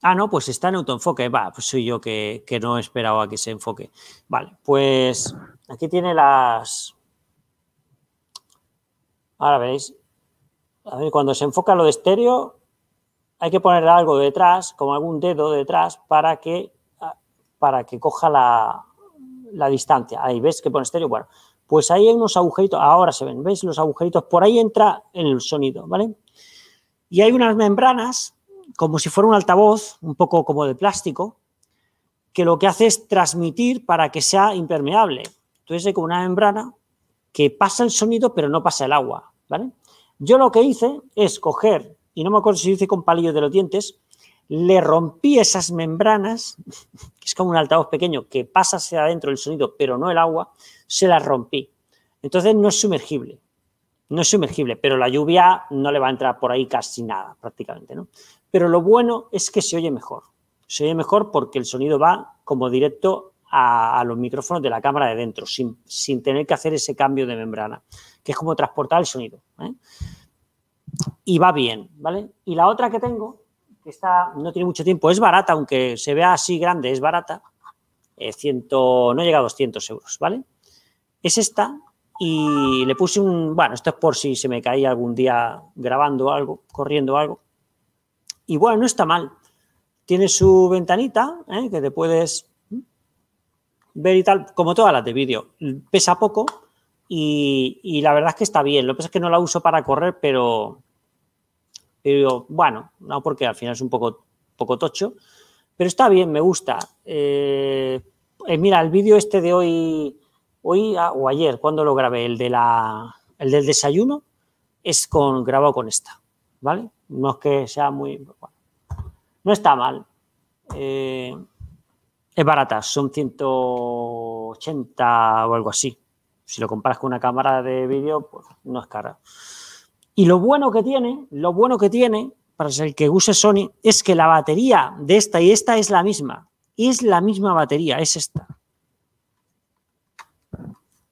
A: Ah, no, pues está en autoenfoque. Va, pues soy yo que, que no esperaba a que se enfoque. Vale, pues aquí tiene las... Ahora veis. A ver, cuando se enfoca lo de estéreo, hay que poner algo detrás, como algún dedo detrás, para que, ah, para que coja la, la distancia. Ahí ves que pone estéreo, bueno, pues ahí hay unos agujeritos, ahora se ven, ¿veis Los agujeritos, por ahí entra el sonido, ¿vale? Y hay unas membranas, como si fuera un altavoz, un poco como de plástico, que lo que hace es transmitir para que sea impermeable. Entonces hay como una membrana que pasa el sonido, pero no pasa el agua, ¿vale? Yo lo que hice es coger, y no me acuerdo si hice con palillos de los dientes, le rompí esas membranas, que es como un altavoz pequeño que pasa hacia adentro el sonido, pero no el agua, se las rompí. Entonces no es sumergible, no es sumergible, pero la lluvia no le va a entrar por ahí casi nada, prácticamente, ¿no? Pero lo bueno es que se oye mejor, se oye mejor porque el sonido va como directo a, los micrófonos de la cámara de dentro, sin, tener que hacer ese cambio de membrana, que es como transportar el sonido. ¿eh? Y va bien, ¿vale? Y la otra que tengo esta no tiene mucho tiempo, es barata, aunque se vea así grande, es barata. Eh, ciento, no llega a 200 euros, ¿vale? Es esta y le puse un... Bueno, esto es por si se me caía algún día grabando algo, corriendo algo. Y bueno, no está mal. Tiene su ventanita, ¿eh? que te puedes ver y tal, como todas las de vídeo. Pesa poco y, y la verdad es que está bien. Lo que pasa es que no la uso para correr, pero, pero bueno, no, porque al final es un poco, poco tocho, pero está bien, me gusta. Eh, eh, mira, el vídeo este de hoy, hoy ah, o ayer, cuando lo grabé, el, de la, el del desayuno, es con, grabado con esta, ¿vale? No es que sea muy... no está mal. Eh, es barata, son 180 o algo así. Si lo comparas con una cámara de vídeo, pues no es cara. Y lo bueno que tiene, lo bueno que tiene, para el que use Sony, es que la batería de esta y esta es la misma. Es la misma batería, es esta.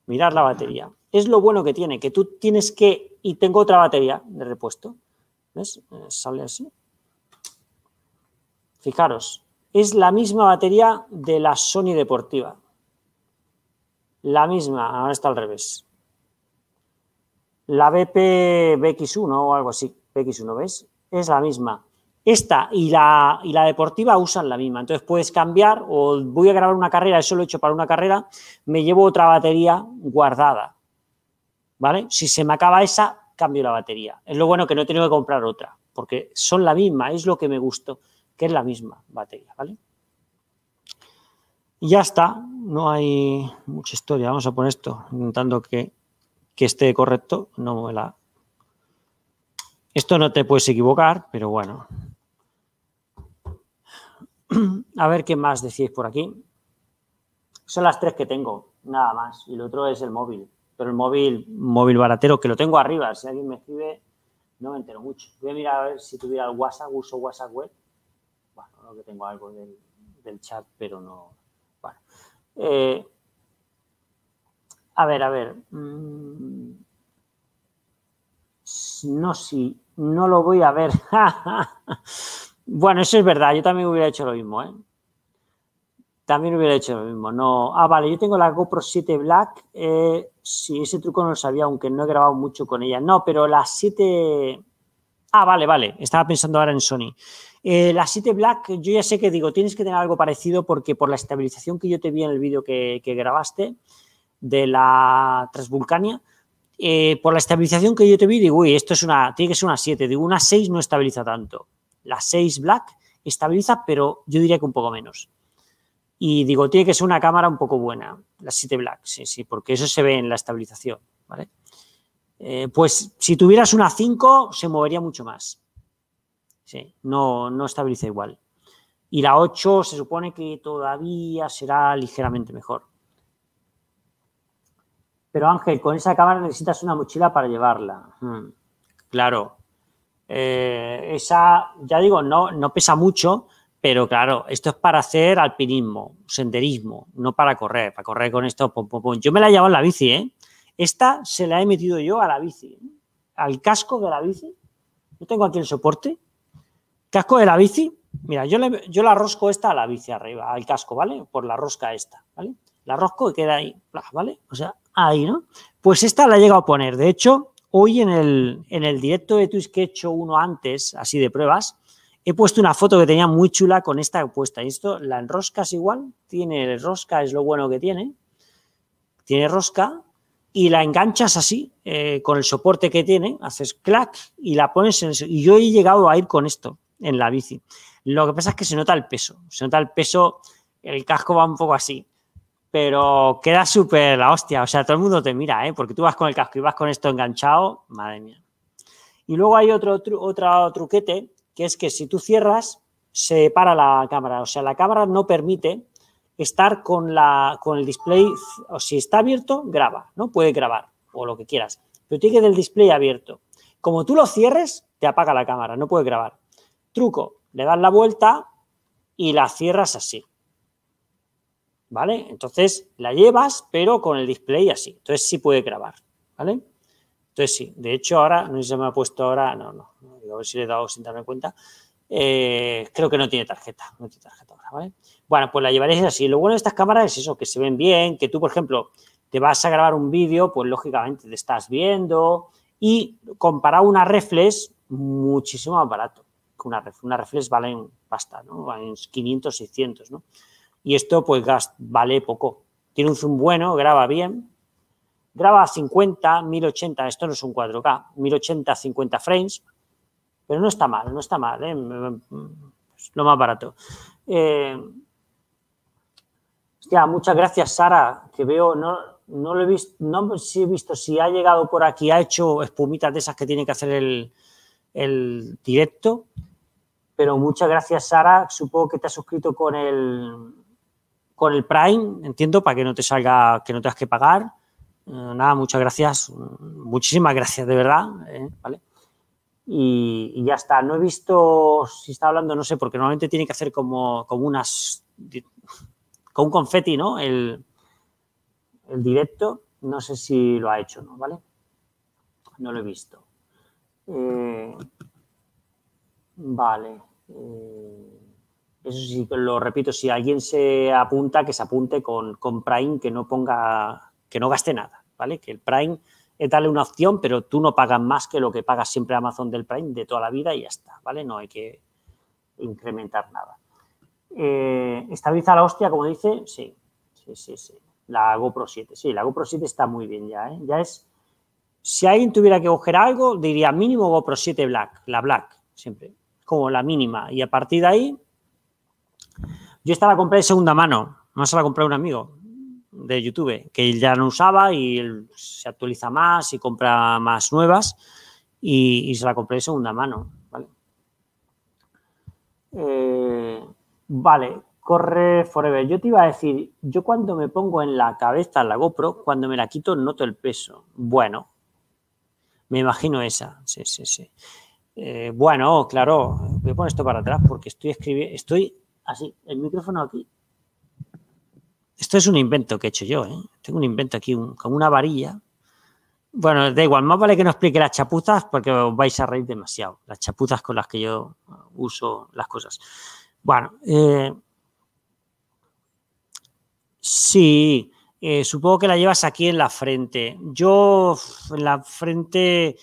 A: Mirad la batería. Es lo bueno que tiene, que tú tienes que... Y tengo otra batería de repuesto. ¿Ves? Eh, sale así. Fijaros, es la misma batería de la Sony deportiva. La misma, ahora está al revés la BP BX1 o algo así, BX1, ¿ves? Es la misma. Esta y la, y la deportiva usan la misma. Entonces puedes cambiar o voy a grabar una carrera, eso lo he hecho para una carrera, me llevo otra batería guardada. ¿Vale? Si se me acaba esa, cambio la batería. Es lo bueno que no he tenido que comprar otra, porque son la misma, es lo que me gustó, que es la misma batería, ¿vale? ya está, no hay mucha historia. Vamos a poner esto, intentando que que esté correcto, no muela Esto no te puedes equivocar, pero bueno. [clears throat] A ver qué más decís por aquí. Son las tres que tengo, nada más. Y el otro es el móvil. Pero el móvil, móvil baratero, que lo tengo arriba. Si alguien me escribe, no me entero mucho. Voy a mirar a ver si tuviera el WhatsApp, uso WhatsApp web. Bueno, creo que tengo algo del, chat, pero no. Bueno. Eh, a ver, a ver. Mm, no, sí, no lo voy a ver. [laughs] bueno, eso es verdad. Yo también hubiera hecho lo mismo, ¿eh? También hubiera hecho lo mismo. No. Ah, vale, yo tengo la GoPro 7 Black. Eh, sí, ese truco no lo sabía, aunque no he grabado mucho con ella. No, pero la 7. Ah, vale, vale. Estaba pensando ahora en Sony. Eh, la 7 Black, yo ya sé que digo, tienes que tener algo parecido porque por la estabilización que yo te vi en el vídeo que grabaste, de la Transvulcania, eh, por la estabilización que yo te vi, digo, uy, esto es una, tiene que ser una 7, digo, una 6 no estabiliza tanto. La 6 Black estabiliza, pero yo diría que un poco menos. Y digo, tiene que ser una cámara un poco buena, la 7 Black, sí, sí, porque eso se ve en la estabilización, ¿vale? Eh, pues si tuvieras una 5, se movería mucho más. Sí, no, no estabiliza igual. Y la 8 se supone que todavía será ligeramente mejor. Pero Ángel, con esa cámara necesitas una mochila para llevarla. Hmm. claro. Eh, esa, ya digo, no, no pesa mucho, pero claro, esto es para hacer alpinismo, senderismo, no para correr, para correr con esto, Yo me la he llevado en la bici, ¿eh? Esta se la he metido yo a la bici, ¿eh? al casco de la bici. no tengo aquí el soporte. Casco de la bici. Mira, yo, le, yo la rosco esta a la bici arriba, al casco, ¿vale? Por la rosca esta, ¿vale? la rosco y queda ahí, ¿vale? O sea, ahí, ¿no? Pues esta la he llegado a poner. De hecho, hoy en el, en el directo de Twitch que he hecho uno antes, así de pruebas, he puesto una foto que tenía muy chula con esta puesta. Y esto, la enroscas igual, tiene rosca, es lo bueno que tiene. Tiene rosca y la enganchas así, eh, con el soporte que tiene, haces clac y la pones en... eso. y yo he llegado a ir con esto en la bici. Lo que pasa es que se nota el peso, se nota el peso, el casco va un poco así pero queda súper la hostia. O sea, todo el mundo te mira, ¿eh? Porque tú vas con el casco y vas con esto enganchado, madre mía. Y luego hay otro, otro truquete, que es que si tú cierras, se para la cámara. O sea, la cámara no permite estar con, la, con el display, o si está abierto, graba, ¿no? Puede grabar o lo que quieras, pero tiene que tener el display abierto. Como tú lo cierres, te apaga la cámara, no puede grabar. Truco, le das la vuelta y la cierras así. ¿vale? Entonces la llevas, pero con el display así. Entonces sí puede grabar, ¿vale? Entonces sí, de hecho ahora, no sé si se me ha puesto ahora, no, no, a ver si le he dado sin darme cuenta. Eh, creo que no tiene tarjeta, no tiene tarjeta ¿vale? Bueno, pues la llevaréis así. Lo bueno de estas cámaras es eso, que se ven bien, que tú, por ejemplo, te vas a grabar un vídeo, pues lógicamente te estás viendo y comparado una reflex, muchísimo más barato una reflex. Una reflex en pasta, ¿no? en 500, 600, ¿no? y esto pues vale poco. Tiene un zoom bueno, graba bien, graba a 50, 1080, esto no es un 4K, 1080, 50 frames, pero no está mal, no está mal, ¿eh? es lo más barato. Eh, muchas gracias Sara, que veo, no, no lo he visto, no si he visto si ha llegado por aquí, ha hecho espumitas de esas que tiene que hacer el, el directo, pero muchas gracias Sara, supongo que te has suscrito con el con el Prime, entiendo, para que no te salga, que no te tengas que pagar. Eh, nada, muchas gracias, muchísimas gracias, de verdad, eh, ¿vale? Y, ya está, no he visto si está hablando, no sé, porque normalmente tiene que hacer como, como unas, con un confeti, ¿no? El, el directo, no sé si lo ha hecho, ¿no? ¿Vale? No lo he visto. Eh, vale. Eso sí, lo repito, si alguien se apunta, que se apunte con, con Prime, que no ponga, que no gaste nada, ¿vale? Que el Prime es darle una opción, pero tú no pagas más que lo que pagas siempre Amazon del Prime de toda la vida y ya está, ¿vale? No hay que incrementar nada. Eh, ¿Estabiliza la hostia, como dice? Sí, sí, sí, sí. La GoPro 7, sí, la GoPro 7 está muy bien ya, ¿eh? Ya es... Si alguien tuviera que coger algo, diría mínimo GoPro 7 Black, la Black, siempre, como la mínima. Y a partir de ahí, yo esta la compré de segunda mano, no se la compré un amigo de YouTube, que ya no usaba y él se actualiza más y compra más nuevas y, se la compré de segunda mano. Vale. Eh, vale, corre forever. Yo te iba a decir, yo cuando me pongo en la cabeza la GoPro, cuando me la quito noto el peso. Bueno, me imagino esa, sí, sí, sí. Eh, bueno, claro, voy a poner esto para atrás porque estoy, escribiendo, estoy así, el micrófono aquí. Esto es un invento que he hecho yo, ¿eh? Tengo un invento aquí con una varilla. Bueno, da igual, más vale que no explique las chapuzas porque os vais a reír demasiado. Las chapuzas con las que yo uso las cosas. Bueno, eh, sí, eh, supongo que la llevas aquí en la frente. Yo en la frente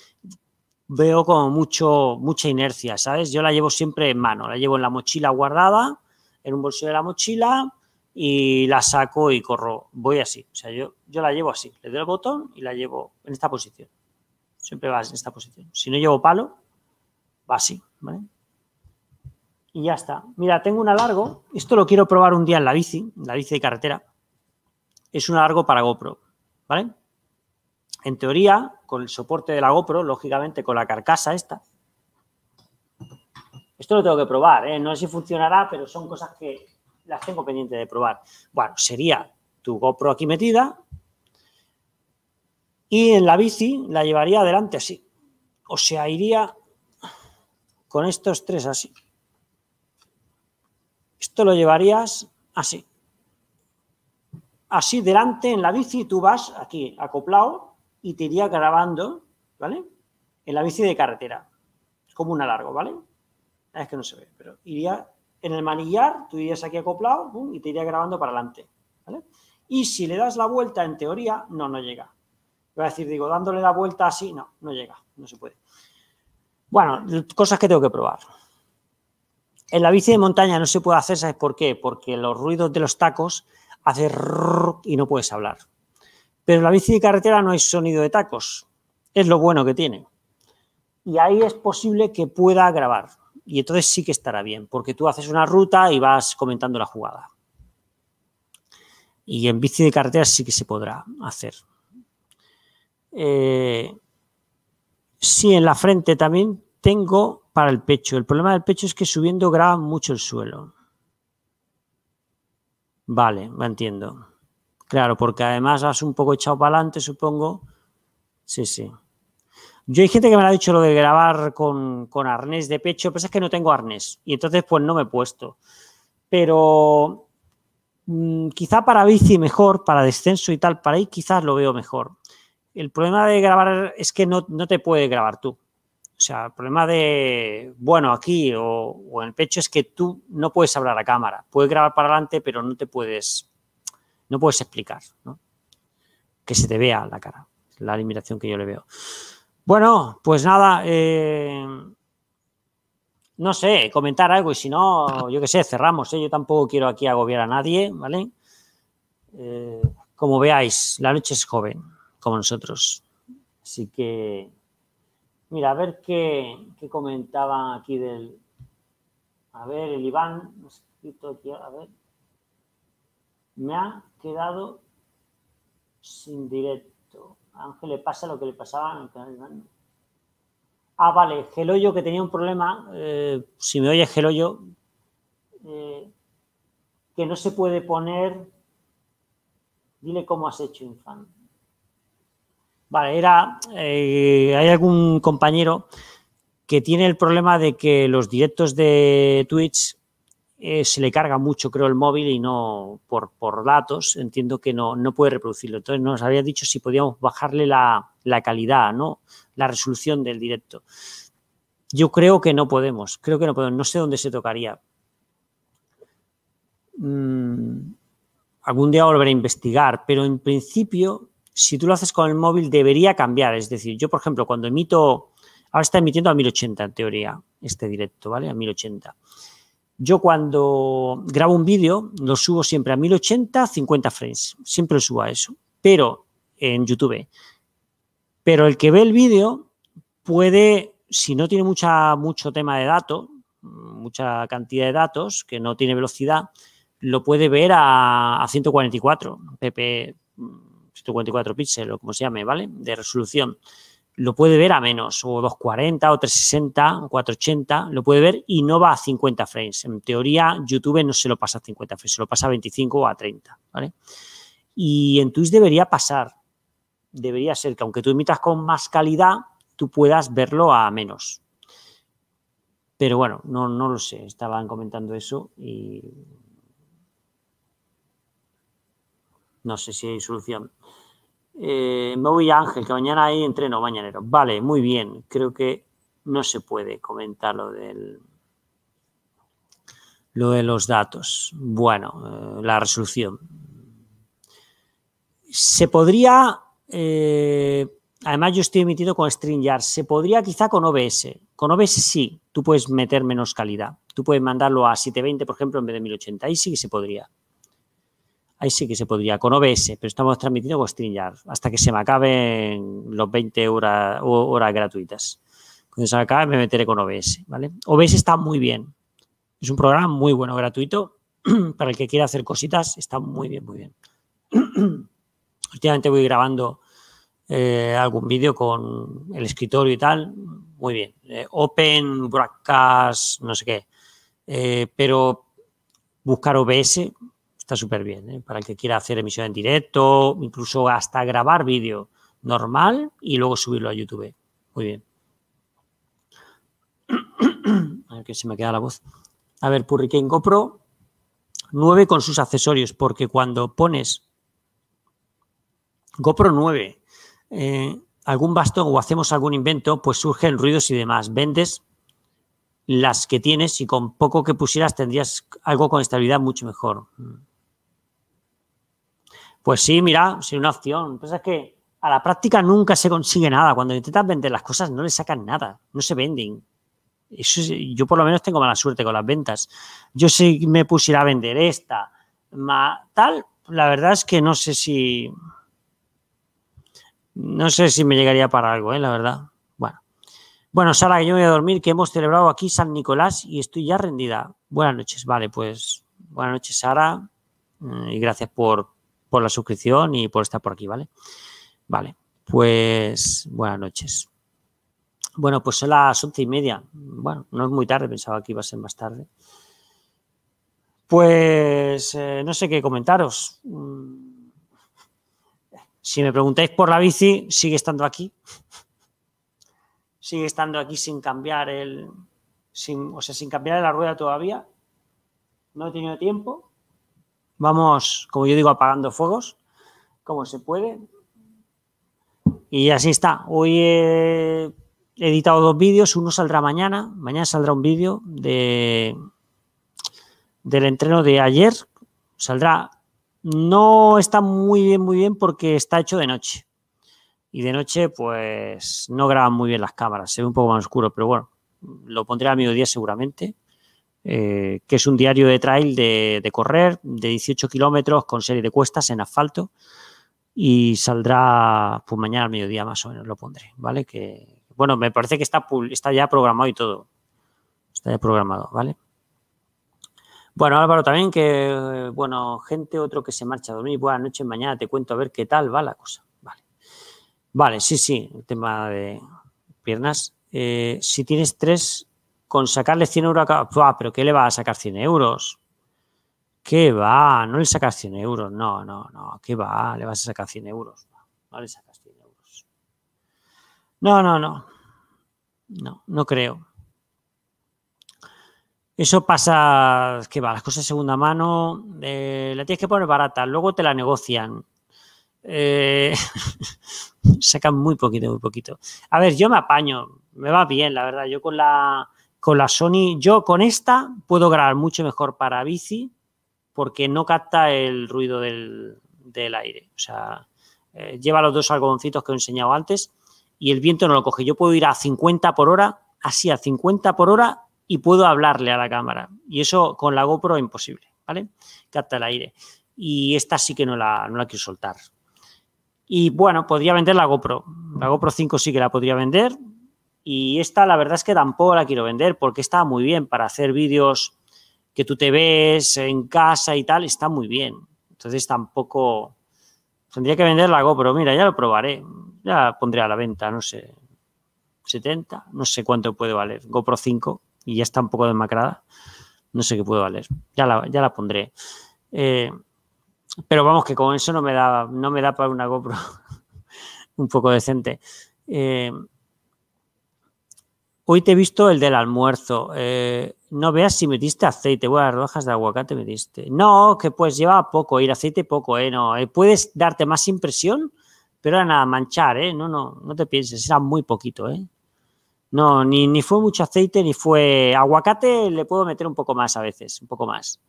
A: veo como mucho, mucha inercia, ¿sabes? Yo la llevo siempre en mano, la llevo en la mochila guardada en un bolsillo de la mochila y la saco y corro. Voy así. O sea, yo, yo la llevo así. Le doy el botón y la llevo en esta posición. Siempre va en esta posición. Si no llevo palo, va así. ¿vale? Y ya está. Mira, tengo un alargo. Esto lo quiero probar un día en la bici, en la bici de carretera. Es un alargo para GoPro. ¿Vale? En teoría, con el soporte de la GoPro, lógicamente con la carcasa esta, esto lo tengo que probar, ¿eh? no sé si funcionará, pero son cosas que las tengo pendiente de probar. Bueno, sería tu GoPro aquí metida y en la bici la llevaría adelante así. O sea, iría con estos tres así. Esto lo llevarías así. Así delante en la bici tú vas aquí acoplado y te iría grabando, ¿vale? En la bici de carretera. Es como un alargo, ¿vale? Ah, es que no se ve, pero iría en el manillar, tú irías aquí acoplado y te iría grabando para adelante. Y si le das la vuelta, en teoría, no, no llega. Voy a decir, digo, dándole la vuelta así, no, no llega, no se puede. Bueno, cosas que tengo que probar. En la bici de montaña no se puede hacer, ¿sabes por qué? Porque los ruidos de los tacos hacen y no puedes hablar. Pero en la bici de carretera no hay sonido de tacos. Es lo bueno que tiene. Y ahí es posible que pueda grabar. Y entonces sí que estará bien, porque tú haces una ruta y vas comentando la jugada. Y en bici de carretera sí que se podrá hacer. Eh, sí, en la frente también tengo para el pecho. El problema del pecho es que subiendo graba mucho el suelo. Vale, me entiendo. Claro, porque además has un poco echado para adelante, supongo. Sí, sí. Yo hay gente que me ha dicho lo de grabar con, arnés de pecho, pero es que no tengo arnés y entonces pues no me he puesto. Pero mm, quizá para bici mejor, para descenso y tal, para ahí quizás lo veo mejor. El problema de grabar es que no, te puedes grabar tú. O sea, el problema de, bueno, aquí o, en el pecho es que tú no puedes hablar a cámara. Puedes grabar para adelante, pero no te puedes, no puedes explicar, ¿no? Que se te vea la cara. Es la limitación que yo le veo. Bueno, pues nada, eh, no sé, comentar algo y si no, yo qué sé, cerramos. ¿eh? Yo tampoco quiero aquí agobiar a nadie, ¿vale? Eh, como veáis, la noche es joven, como nosotros. Así que, mira, a ver qué, comentaba aquí del... A ver, el Iván, Me ha quedado sin directo. Ángel le pasa lo que le pasaba. Ah, vale, Geloyo que tenía un problema. Eh, si me oye Geloyo, eh, que no se puede poner. Dile cómo has hecho, infante. Vale, era. Eh, hay algún compañero que tiene el problema de que los directos de Twitch eh, se le carga mucho, creo, el móvil y no por, por datos, entiendo que no, no puede reproducirlo. Entonces nos había dicho si podíamos bajarle la, calidad, ¿no? La resolución del directo. Yo creo que no podemos, creo que no podemos, no sé dónde se tocaría. Mm, algún día volveré a investigar, pero en principio, si tú lo haces con el móvil, debería cambiar. Es decir, yo, por ejemplo, cuando emito, ahora está emitiendo a 1080 en teoría, este directo, ¿vale? A 1080. Yo cuando grabo un vídeo lo subo siempre a 1080, 50 frames. Siempre lo subo a eso. Pero en YouTube. Pero el que ve el vídeo puede, si no tiene mucha, mucho tema de datos, mucha cantidad de datos, que no tiene velocidad, lo puede ver a, a 144 pp, 144 píxeles o como se llame, ¿vale? De resolución lo puede ver a menos, o 240, o 360, o 480, lo puede ver y no va a 50 frames. En teoría, YouTube no se lo pasa a 50 frames, se lo pasa a 25 o a 30, ¿vale? Y en Twitch debería pasar, debería ser que aunque tú emitas con más calidad, tú puedas verlo a menos. Pero bueno, no, no lo sé, estaban comentando eso y no sé si hay solución. Eh, me voy a Ángel, que mañana hay entreno mañanero. Vale, muy bien. Creo que no se puede comentar lo del lo de los datos. Bueno, eh, la resolución. Se podría, eh, además yo estoy emitido con StreamYard, se podría quizá con OBS. Con OBS sí, tú puedes meter menos calidad. Tú puedes mandarlo a 720, por ejemplo, en vez de 1080. Ahí sí que se podría. Ahí sí que se podría, con OBS, pero estamos transmitiendo con StreamYard hasta que se me acaben los 20 horas, gratuitas. Cuando se me acabe me meteré con OBS, ¿vale? OBS está muy bien. Es un programa muy bueno, gratuito. [clears throat] Para el que quiera hacer cositas, está muy bien, muy bien. [clears throat] Últimamente voy grabando eh, algún vídeo con el escritorio y tal. Muy bien. Eh, open, broadcast, no sé qué. Eh, pero buscar OBS Está súper bien, ¿eh? para el que quiera hacer emisión en directo, incluso hasta grabar vídeo normal y luego subirlo a YouTube. Muy bien. [clears throat] A ver que se me queda la voz. A ver, Purricane GoPro 9 con sus accesorios, porque cuando pones GoPro 9, eh, algún bastón o hacemos algún invento, pues surgen ruidos y demás. Vendes las que tienes y con poco que pusieras tendrías algo con estabilidad mucho mejor. Pues sí, mira, sería una opción. Pues es que a la práctica nunca se consigue nada. Cuando intentas vender las cosas no le sacan nada, no se venden. Eso yo por lo menos tengo mala suerte con las ventas. Yo si me pusiera a vender esta, ma, tal, la verdad es que no sé si... No sé si me llegaría para algo, ¿eh? la verdad. Bueno. Bueno, Sara, que yo me voy a dormir, que hemos celebrado aquí San Nicolás y estoy ya rendida. Buenas noches, vale, pues buenas noches, Sara, mm, y gracias por, por la suscripción y por estar por aquí, ¿vale? Vale, pues buenas noches. Bueno, pues son las once y media. Bueno, no es muy tarde, pensaba que iba a ser más tarde. Pues eh, no sé qué comentaros. Mm, si me preguntáis por la bici, sigue estando aquí. Sigue estando aquí sin cambiar el. Sin, o sea, sin cambiar la rueda todavía. No he tenido tiempo. Vamos, como yo digo, apagando fuegos, como se puede. Y así está. Hoy he editado dos vídeos, uno saldrá mañana, mañana saldrá un vídeo de, del entreno de ayer, saldrá. No está muy bien, muy bien porque está hecho de noche. Y de noche, pues no graban muy bien las cámaras, se ve un poco más oscuro, pero bueno, lo pondré a mediodía seguramente. Eh, que es un diario de trail de, correr de 18 kilómetros con serie de cuestas en asfalto y saldrá pues mañana al mediodía más o menos lo pondré, ¿vale? Que bueno, me parece que está, está ya programado y todo. Está ya programado, ¿vale? Bueno, Álvaro, también que, bueno, gente, otro que se marcha a dormir, buenas noches, mañana te cuento a ver qué tal va la cosa, ¿vale? Vale, sí, sí, el tema de piernas. Eh, si tienes tres, con sacarle 100 euros a cada... ¿Pero qué le va a sacar 100 euros? ¿Qué va? No le sacas 100 euros. No, no, no. ¿Qué va? Le vas a sacar 100 euros. No, le sacas 100 euros. No, no, no. No, no creo. Eso pasa, ¿Qué va, las cosas de segunda mano, eh, la tienes que poner barata, luego te la negocian. Eh, [laughs] sacan muy poquito, muy poquito. A ver, yo me apaño, me va bien, la verdad. Yo con la con la Sony, yo con esta puedo grabar mucho mejor para bici porque no capta el ruido del, aire. O sea, eh, lleva los dos algodoncitos que he enseñado antes y el viento no lo coge. Yo puedo ir a 50 por hora, así a 50 por hora y puedo hablarle a la cámara. Y eso con la GoPro imposible, ¿vale? Capta el aire. Y esta sí que no la, no la quiero soltar. Y bueno, podría vender la GoPro. La GoPro 5 sí que la podría vender. Y esta, la verdad es que tampoco la quiero vender porque está muy bien para hacer vídeos que tú te ves en casa y tal, está muy bien. Entonces tampoco tendría que vender la GoPro. Mira, ya lo probaré. Ya la pondré a la venta, no sé, 70, no sé cuánto puede valer. GoPro 5 y ya está un poco desmacrada. No sé qué puede valer. Ya la, ya la pondré. Eh, pero vamos, que con eso no me da, no me da para una GoPro [laughs] un poco decente. Eh, Hoy te he visto el del almuerzo. Eh, no veas si metiste aceite. Buenas rojas de aguacate metiste. No, que pues lleva poco. ir el aceite poco, ¿eh? No. Eh, puedes darte más impresión, pero era nada, manchar, ¿eh? No, no, no te pienses. Era muy poquito, ¿eh? No, ni, ni fue mucho aceite, ni fue... Aguacate le puedo meter un poco más a veces, un poco más.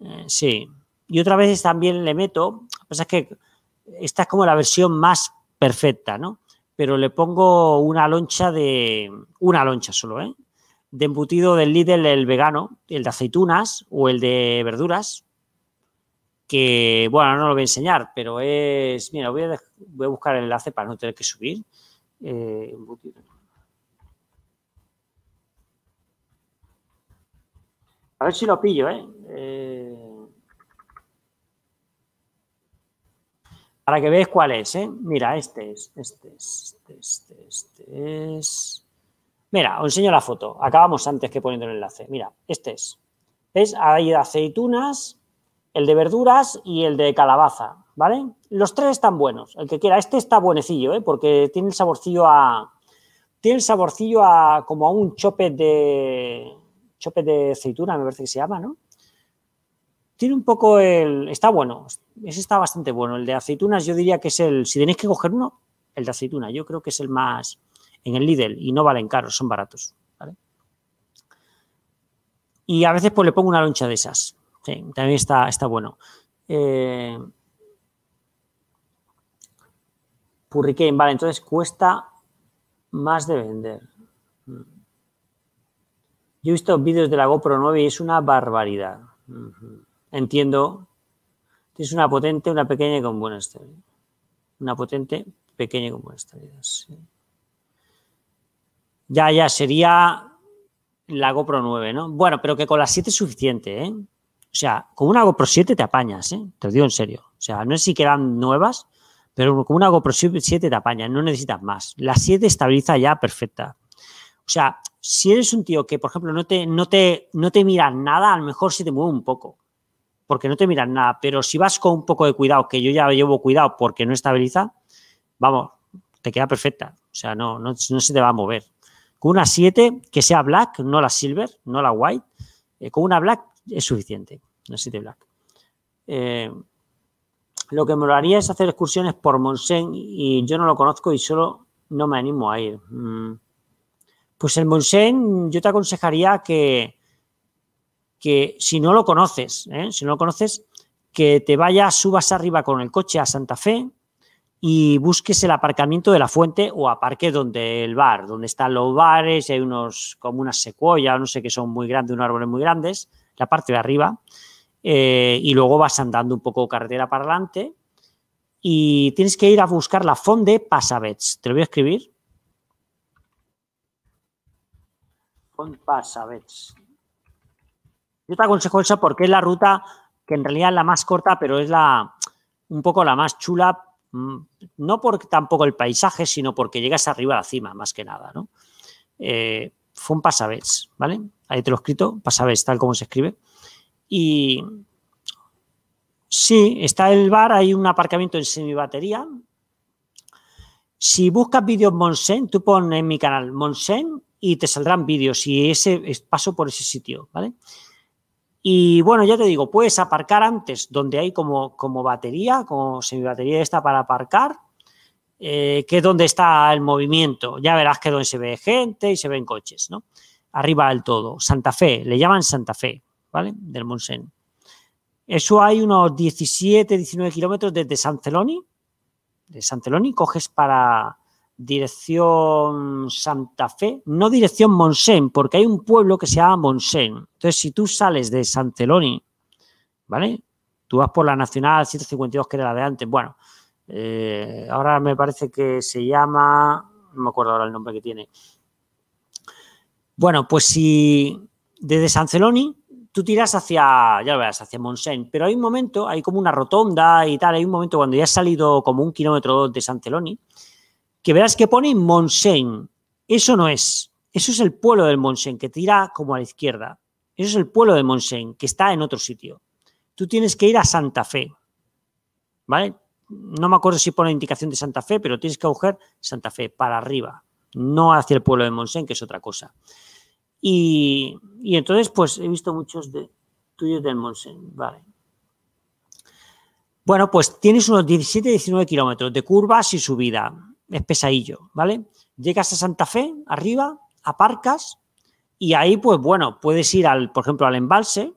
A: Eh, sí. Y otra veces también le meto... Lo que pasa es que esta es como la versión más perfecta, ¿no? pero le pongo una loncha de. Una loncha solo, ¿eh? De embutido del líder, el vegano, el de aceitunas o el de verduras. Que, bueno, no lo voy a enseñar, pero es. Mira, voy a, voy a buscar el enlace para no tener que subir. Eh, a ver si lo pillo, ¿eh? eh Para que veáis cuál es, ¿eh? Mira, este, este, este es, este es, este es, Mira, os enseño la foto. Acabamos antes que poniendo el enlace. Mira, este es. Es Hay de aceitunas, el de verduras y el de calabaza, ¿vale? Los tres están buenos. El que quiera. Este está buenecillo, ¿eh? Porque tiene el saborcillo a... Tiene el saborcillo a como a un chope de... Chope de aceituna, me parece que se llama, ¿no? tiene un poco el. Está bueno, ese está bastante bueno. El de aceitunas, yo diría que es el. Si tenéis que coger uno, el de aceituna, yo creo que es el más. En el Lidl, y no valen caros, son baratos. Y a veces pues le pongo una loncha de esas. también está, está bueno. Eh, vale, entonces cuesta más de vender. Yo he visto vídeos de la GoPro 9 y es una barbaridad entiendo, tienes una potente, una pequeña y con buena estabilidad. Una potente, pequeña y con buena estabilidad. Ya, ya, sería la GoPro 9, ¿no? Bueno, pero que con la 7 es suficiente, ¿eh? O sea, con una GoPro 7 te apañas, ¿eh? Te lo digo en serio. O sea, no sé si quedan nuevas, pero con una GoPro 7 te apañas, no necesitas más. La 7 estabiliza ya perfecta. O sea, si eres un tío que, por ejemplo, no te, no te, no te miras nada, a lo mejor se te mueve un poco porque no te miran nada. Pero si vas con un poco de cuidado, que yo ya llevo cuidado porque no estabiliza, vamos, te queda perfecta. O sea, no, no, se te va a mover. Con una 7 que sea black, no la silver, no la white, eh, con una black es suficiente, una 7 black. Eh, lo que me lo haría es hacer excursiones por Monsen y yo no lo conozco y solo no me animo a ir. Mm. Pues el Monsen yo te aconsejaría que, que si no lo conoces, ¿eh? si no lo conoces, que te vayas, subas arriba con el coche a Santa Fe y busques el aparcamiento de la fuente o aparque donde el bar, donde están los bares, hay unos como unas secuoyas, no sé, qué son muy grandes, unos árboles muy grandes, la parte de arriba, eh, y luego vas andando un poco carretera para adelante y tienes que ir a buscar la Fonde Pasavets. Te lo voy a escribir. Fonde Pasavets. Yo te aconsejo eso porque es la ruta que en realidad es la más corta, pero es la un poco la más chula, mm, no porque tampoco el paisaje, sino porque llegas arriba a la cima, más que nada, ¿no? Eh, fue un pasabés, ¿vale? Ahí te lo he escrito, pasabés, tal como se escribe. Y sí, está el bar, hay un aparcamiento en semibatería. Si buscas vídeos Monsen, tú pon en mi canal Monsen y te saldrán vídeos y ese paso por ese sitio, ¿vale? Y bueno, ya te digo, puedes aparcar antes donde hay como, como batería, como semibatería esta para aparcar, eh, que es donde está el movimiento. Ya verás que donde se ve gente y se ven coches, ¿no? Arriba del todo. Santa Fe, le llaman Santa Fe, ¿vale? Del Monsen. Eso hay unos 17, 19 kilómetros desde San Celoni. De San Celoni coges para, dirección Santa Fe, no dirección Monsen, porque hay un pueblo que se llama Monsen. Entonces, si tú sales de Santeloni, ¿vale? Tú vas por la Nacional 152, que era la de antes. Bueno, eh, ahora me parece que se llama, no me acuerdo ahora el nombre que tiene. Bueno, pues si desde Celoni tú tiras hacia, ya lo verás, hacia Monsen, pero hay un momento, hay como una rotonda y tal, hay un momento cuando ya has salido como un kilómetro de Celoni, que verás que pone Monsen. Eso no es. Eso es el pueblo del Monsen que tira como a la izquierda. Eso es el pueblo de Monsen, que está en otro sitio. Tú tienes que ir a Santa Fe. ¿Vale? No me acuerdo si pone indicación de Santa Fe, pero tienes que agujer Santa Fe para arriba, no hacia el pueblo de Monsen, que es otra cosa. Y, entonces, pues he visto muchos de, tuyos del Monsen. Vale. Bueno, pues tienes unos 17-19 kilómetros de curvas y subida es pesadillo, ¿vale? Llegas a Santa Fe, arriba, aparcas y ahí, pues bueno, puedes ir al, por ejemplo, al embalse,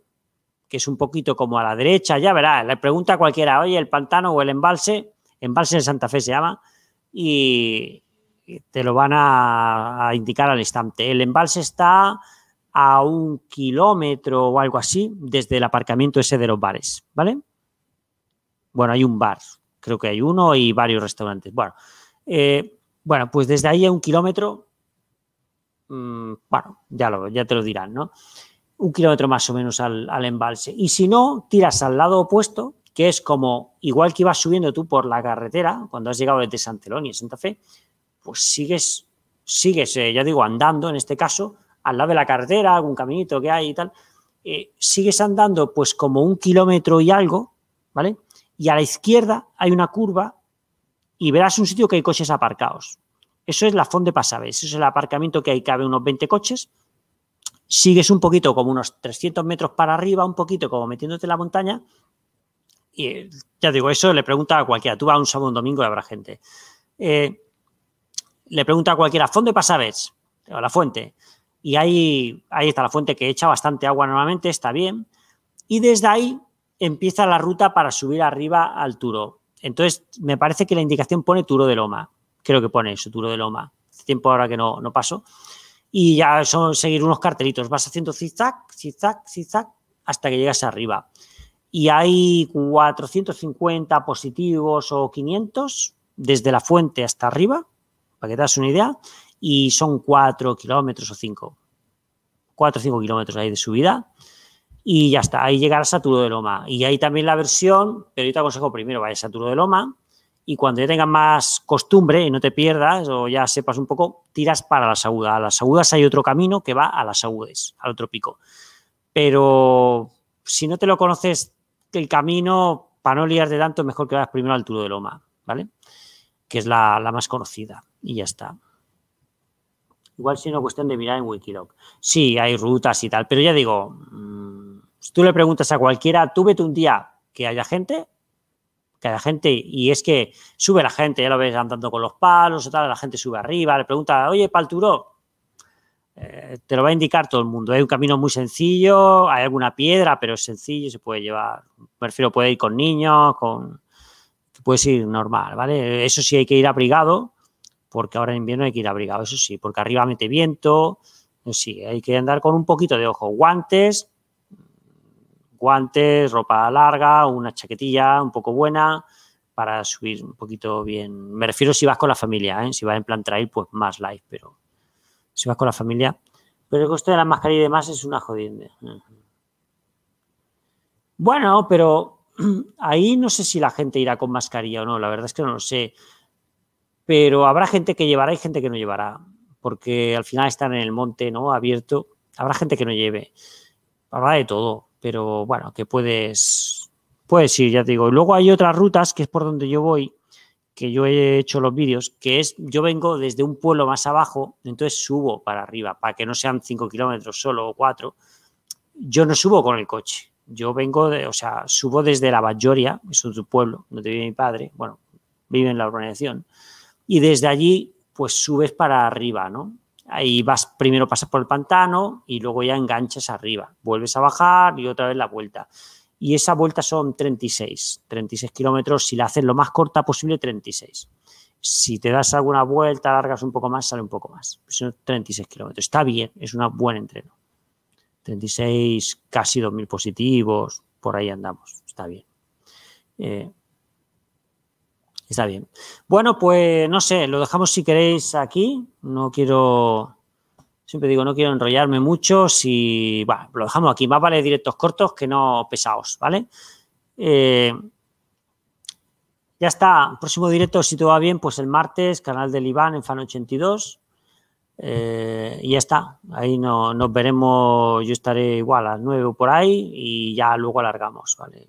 A: que es un poquito como a la derecha, ya verás, le pregunta a cualquiera, oye, el pantano o el embalse, embalse de Santa Fe se llama, y te lo van a, a indicar al instante. El embalse está a un kilómetro o algo así desde el aparcamiento ese de los bares, ¿vale? Bueno, hay un bar, creo que hay uno y varios restaurantes. Bueno, eh, bueno, pues desde ahí a un kilómetro, mm, bueno, ya, lo, ya te lo dirán, ¿no? Un kilómetro más o menos al, embalse. Y si no, tiras al lado opuesto, que es como, igual que ibas subiendo tú por la carretera, cuando has llegado desde Santelón y Santa Fe, pues sigues, sigues, eh, ya digo, andando en este caso, al lado de la carretera, algún caminito que hay y tal, eh, sigues andando pues como un kilómetro y algo, ¿vale? Y a la izquierda hay una curva y verás un sitio que hay coches aparcados. Eso es la Font de Pasaves, eso es el aparcamiento que que cabe unos 20 coches. Sigues un poquito, como unos 300 metros para arriba, un poquito como metiéndote en la montaña. Y eh, ya digo, eso le pregunta a cualquiera. Tú vas un sábado un domingo y habrá gente. Eh, le pregunta a cualquiera, Fondo de Pasabes. o la fuente. Y ahí, ahí está la fuente que echa bastante agua normalmente, está bien. Y desde ahí empieza la ruta para subir arriba al Turo. Entonces, me parece que la indicación pone Turo de Loma. Creo que pone eso, Turo de Loma. Hace tiempo ahora que no, no paso. Y ya son seguir unos cartelitos. Vas haciendo zigzag, zigzag, zigzag, hasta que llegas arriba. Y hay 450 positivos o 500 desde la fuente hasta arriba, para que te das una idea. Y son 4 kilómetros o 5. 4 o 5 kilómetros ahí de subida y ya está, ahí a Turo de Loma. Y ahí también la versión, pero yo te aconsejo primero a Turo de Loma y cuando ya tengas más costumbre y no te pierdas o ya sepas un poco, tiras para las agudas. A las agudas hay otro camino que va a las agudes, al otro pico. Pero si no te lo conoces el camino, para no liarte tanto, mejor que vayas primero al Turo de Loma, ¿vale? Que es la, más conocida y ya está. Igual si no, cuestión de mirar en Wikiloc. Sí, hay rutas y tal, pero ya digo, mm, si tú le preguntas a cualquiera, tú vete un día que haya gente, que haya gente, y es que sube la gente, ya lo ves andando con los palos, o tal, la gente sube arriba, le pregunta, oye, Palturo, eh, te lo va a indicar todo el mundo. Hay un camino muy sencillo, hay alguna piedra, pero es sencillo, se puede llevar. Me refiero, puede ir con niños, con. Puedes ir normal, ¿vale? Eso sí, hay que ir abrigado, porque ahora en invierno hay que ir abrigado, eso sí, porque arriba mete viento. Sí, hay que andar con un poquito de ojo. Guantes, guantes, ropa larga, una chaquetilla un poco buena para subir un poquito bien. Me refiero si vas con la familia, ¿eh? si vas en plan traer, pues más light, pero si vas con la familia. Pero el coste de la mascarilla y demás es una jodienda. Bueno, pero [clears throat] ahí no sé si la gente irá con mascarilla o no, la verdad es que no lo sé. Pero habrá gente que llevará y gente que no llevará, porque al final están en el monte, ¿no? Abierto. Habrá gente que no lleve. Habrá de todo pero bueno, que puedes, puedes ir, ya te digo. luego hay otras rutas, que es por donde yo voy, que yo he hecho los vídeos, que es, yo vengo desde un pueblo más abajo, entonces subo para arriba, para que no sean 5 kilómetros solo o 4. Yo no subo con el coche, yo vengo de, o sea, subo desde la Valloria, es otro pueblo donde vive mi padre, bueno, vive en la urbanización, y desde allí pues subes para arriba, ¿no? Ahí vas, primero pasas por el pantano y luego ya enganchas arriba. Vuelves a bajar y otra vez la vuelta. Y esa vuelta son 36, 36 kilómetros. Si la haces lo más corta posible, 36. Si te das alguna vuelta, largas un poco más, sale un poco más. Son 36 kilómetros. Está bien, es un buen entreno. 36, casi 2.000 positivos, por ahí andamos. Está bien. Eh, Está bien. Bueno, pues no sé, lo dejamos si queréis aquí. No quiero, siempre digo, no quiero enrollarme mucho. Si, lo dejamos aquí. Más vale directos cortos que no pesados, ¿vale? Eh, ya está. Próximo directo, si todo va bien, pues el martes, canal del Iván en Fan82. Eh, y ya está. Ahí no, nos veremos. Yo estaré igual a las 9 por ahí y ya luego alargamos, ¿vale?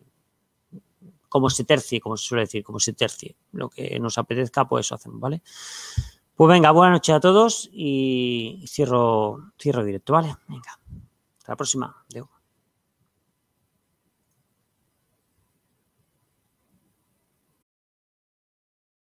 A: como se tercie, como se suele decir, como se tercie. Lo que nos apetezca, pues eso hacemos, ¿vale? Pues venga, buenas noches a todos y cierro, cierro directo, ¿vale?
B: Venga, hasta la próxima. Adiós.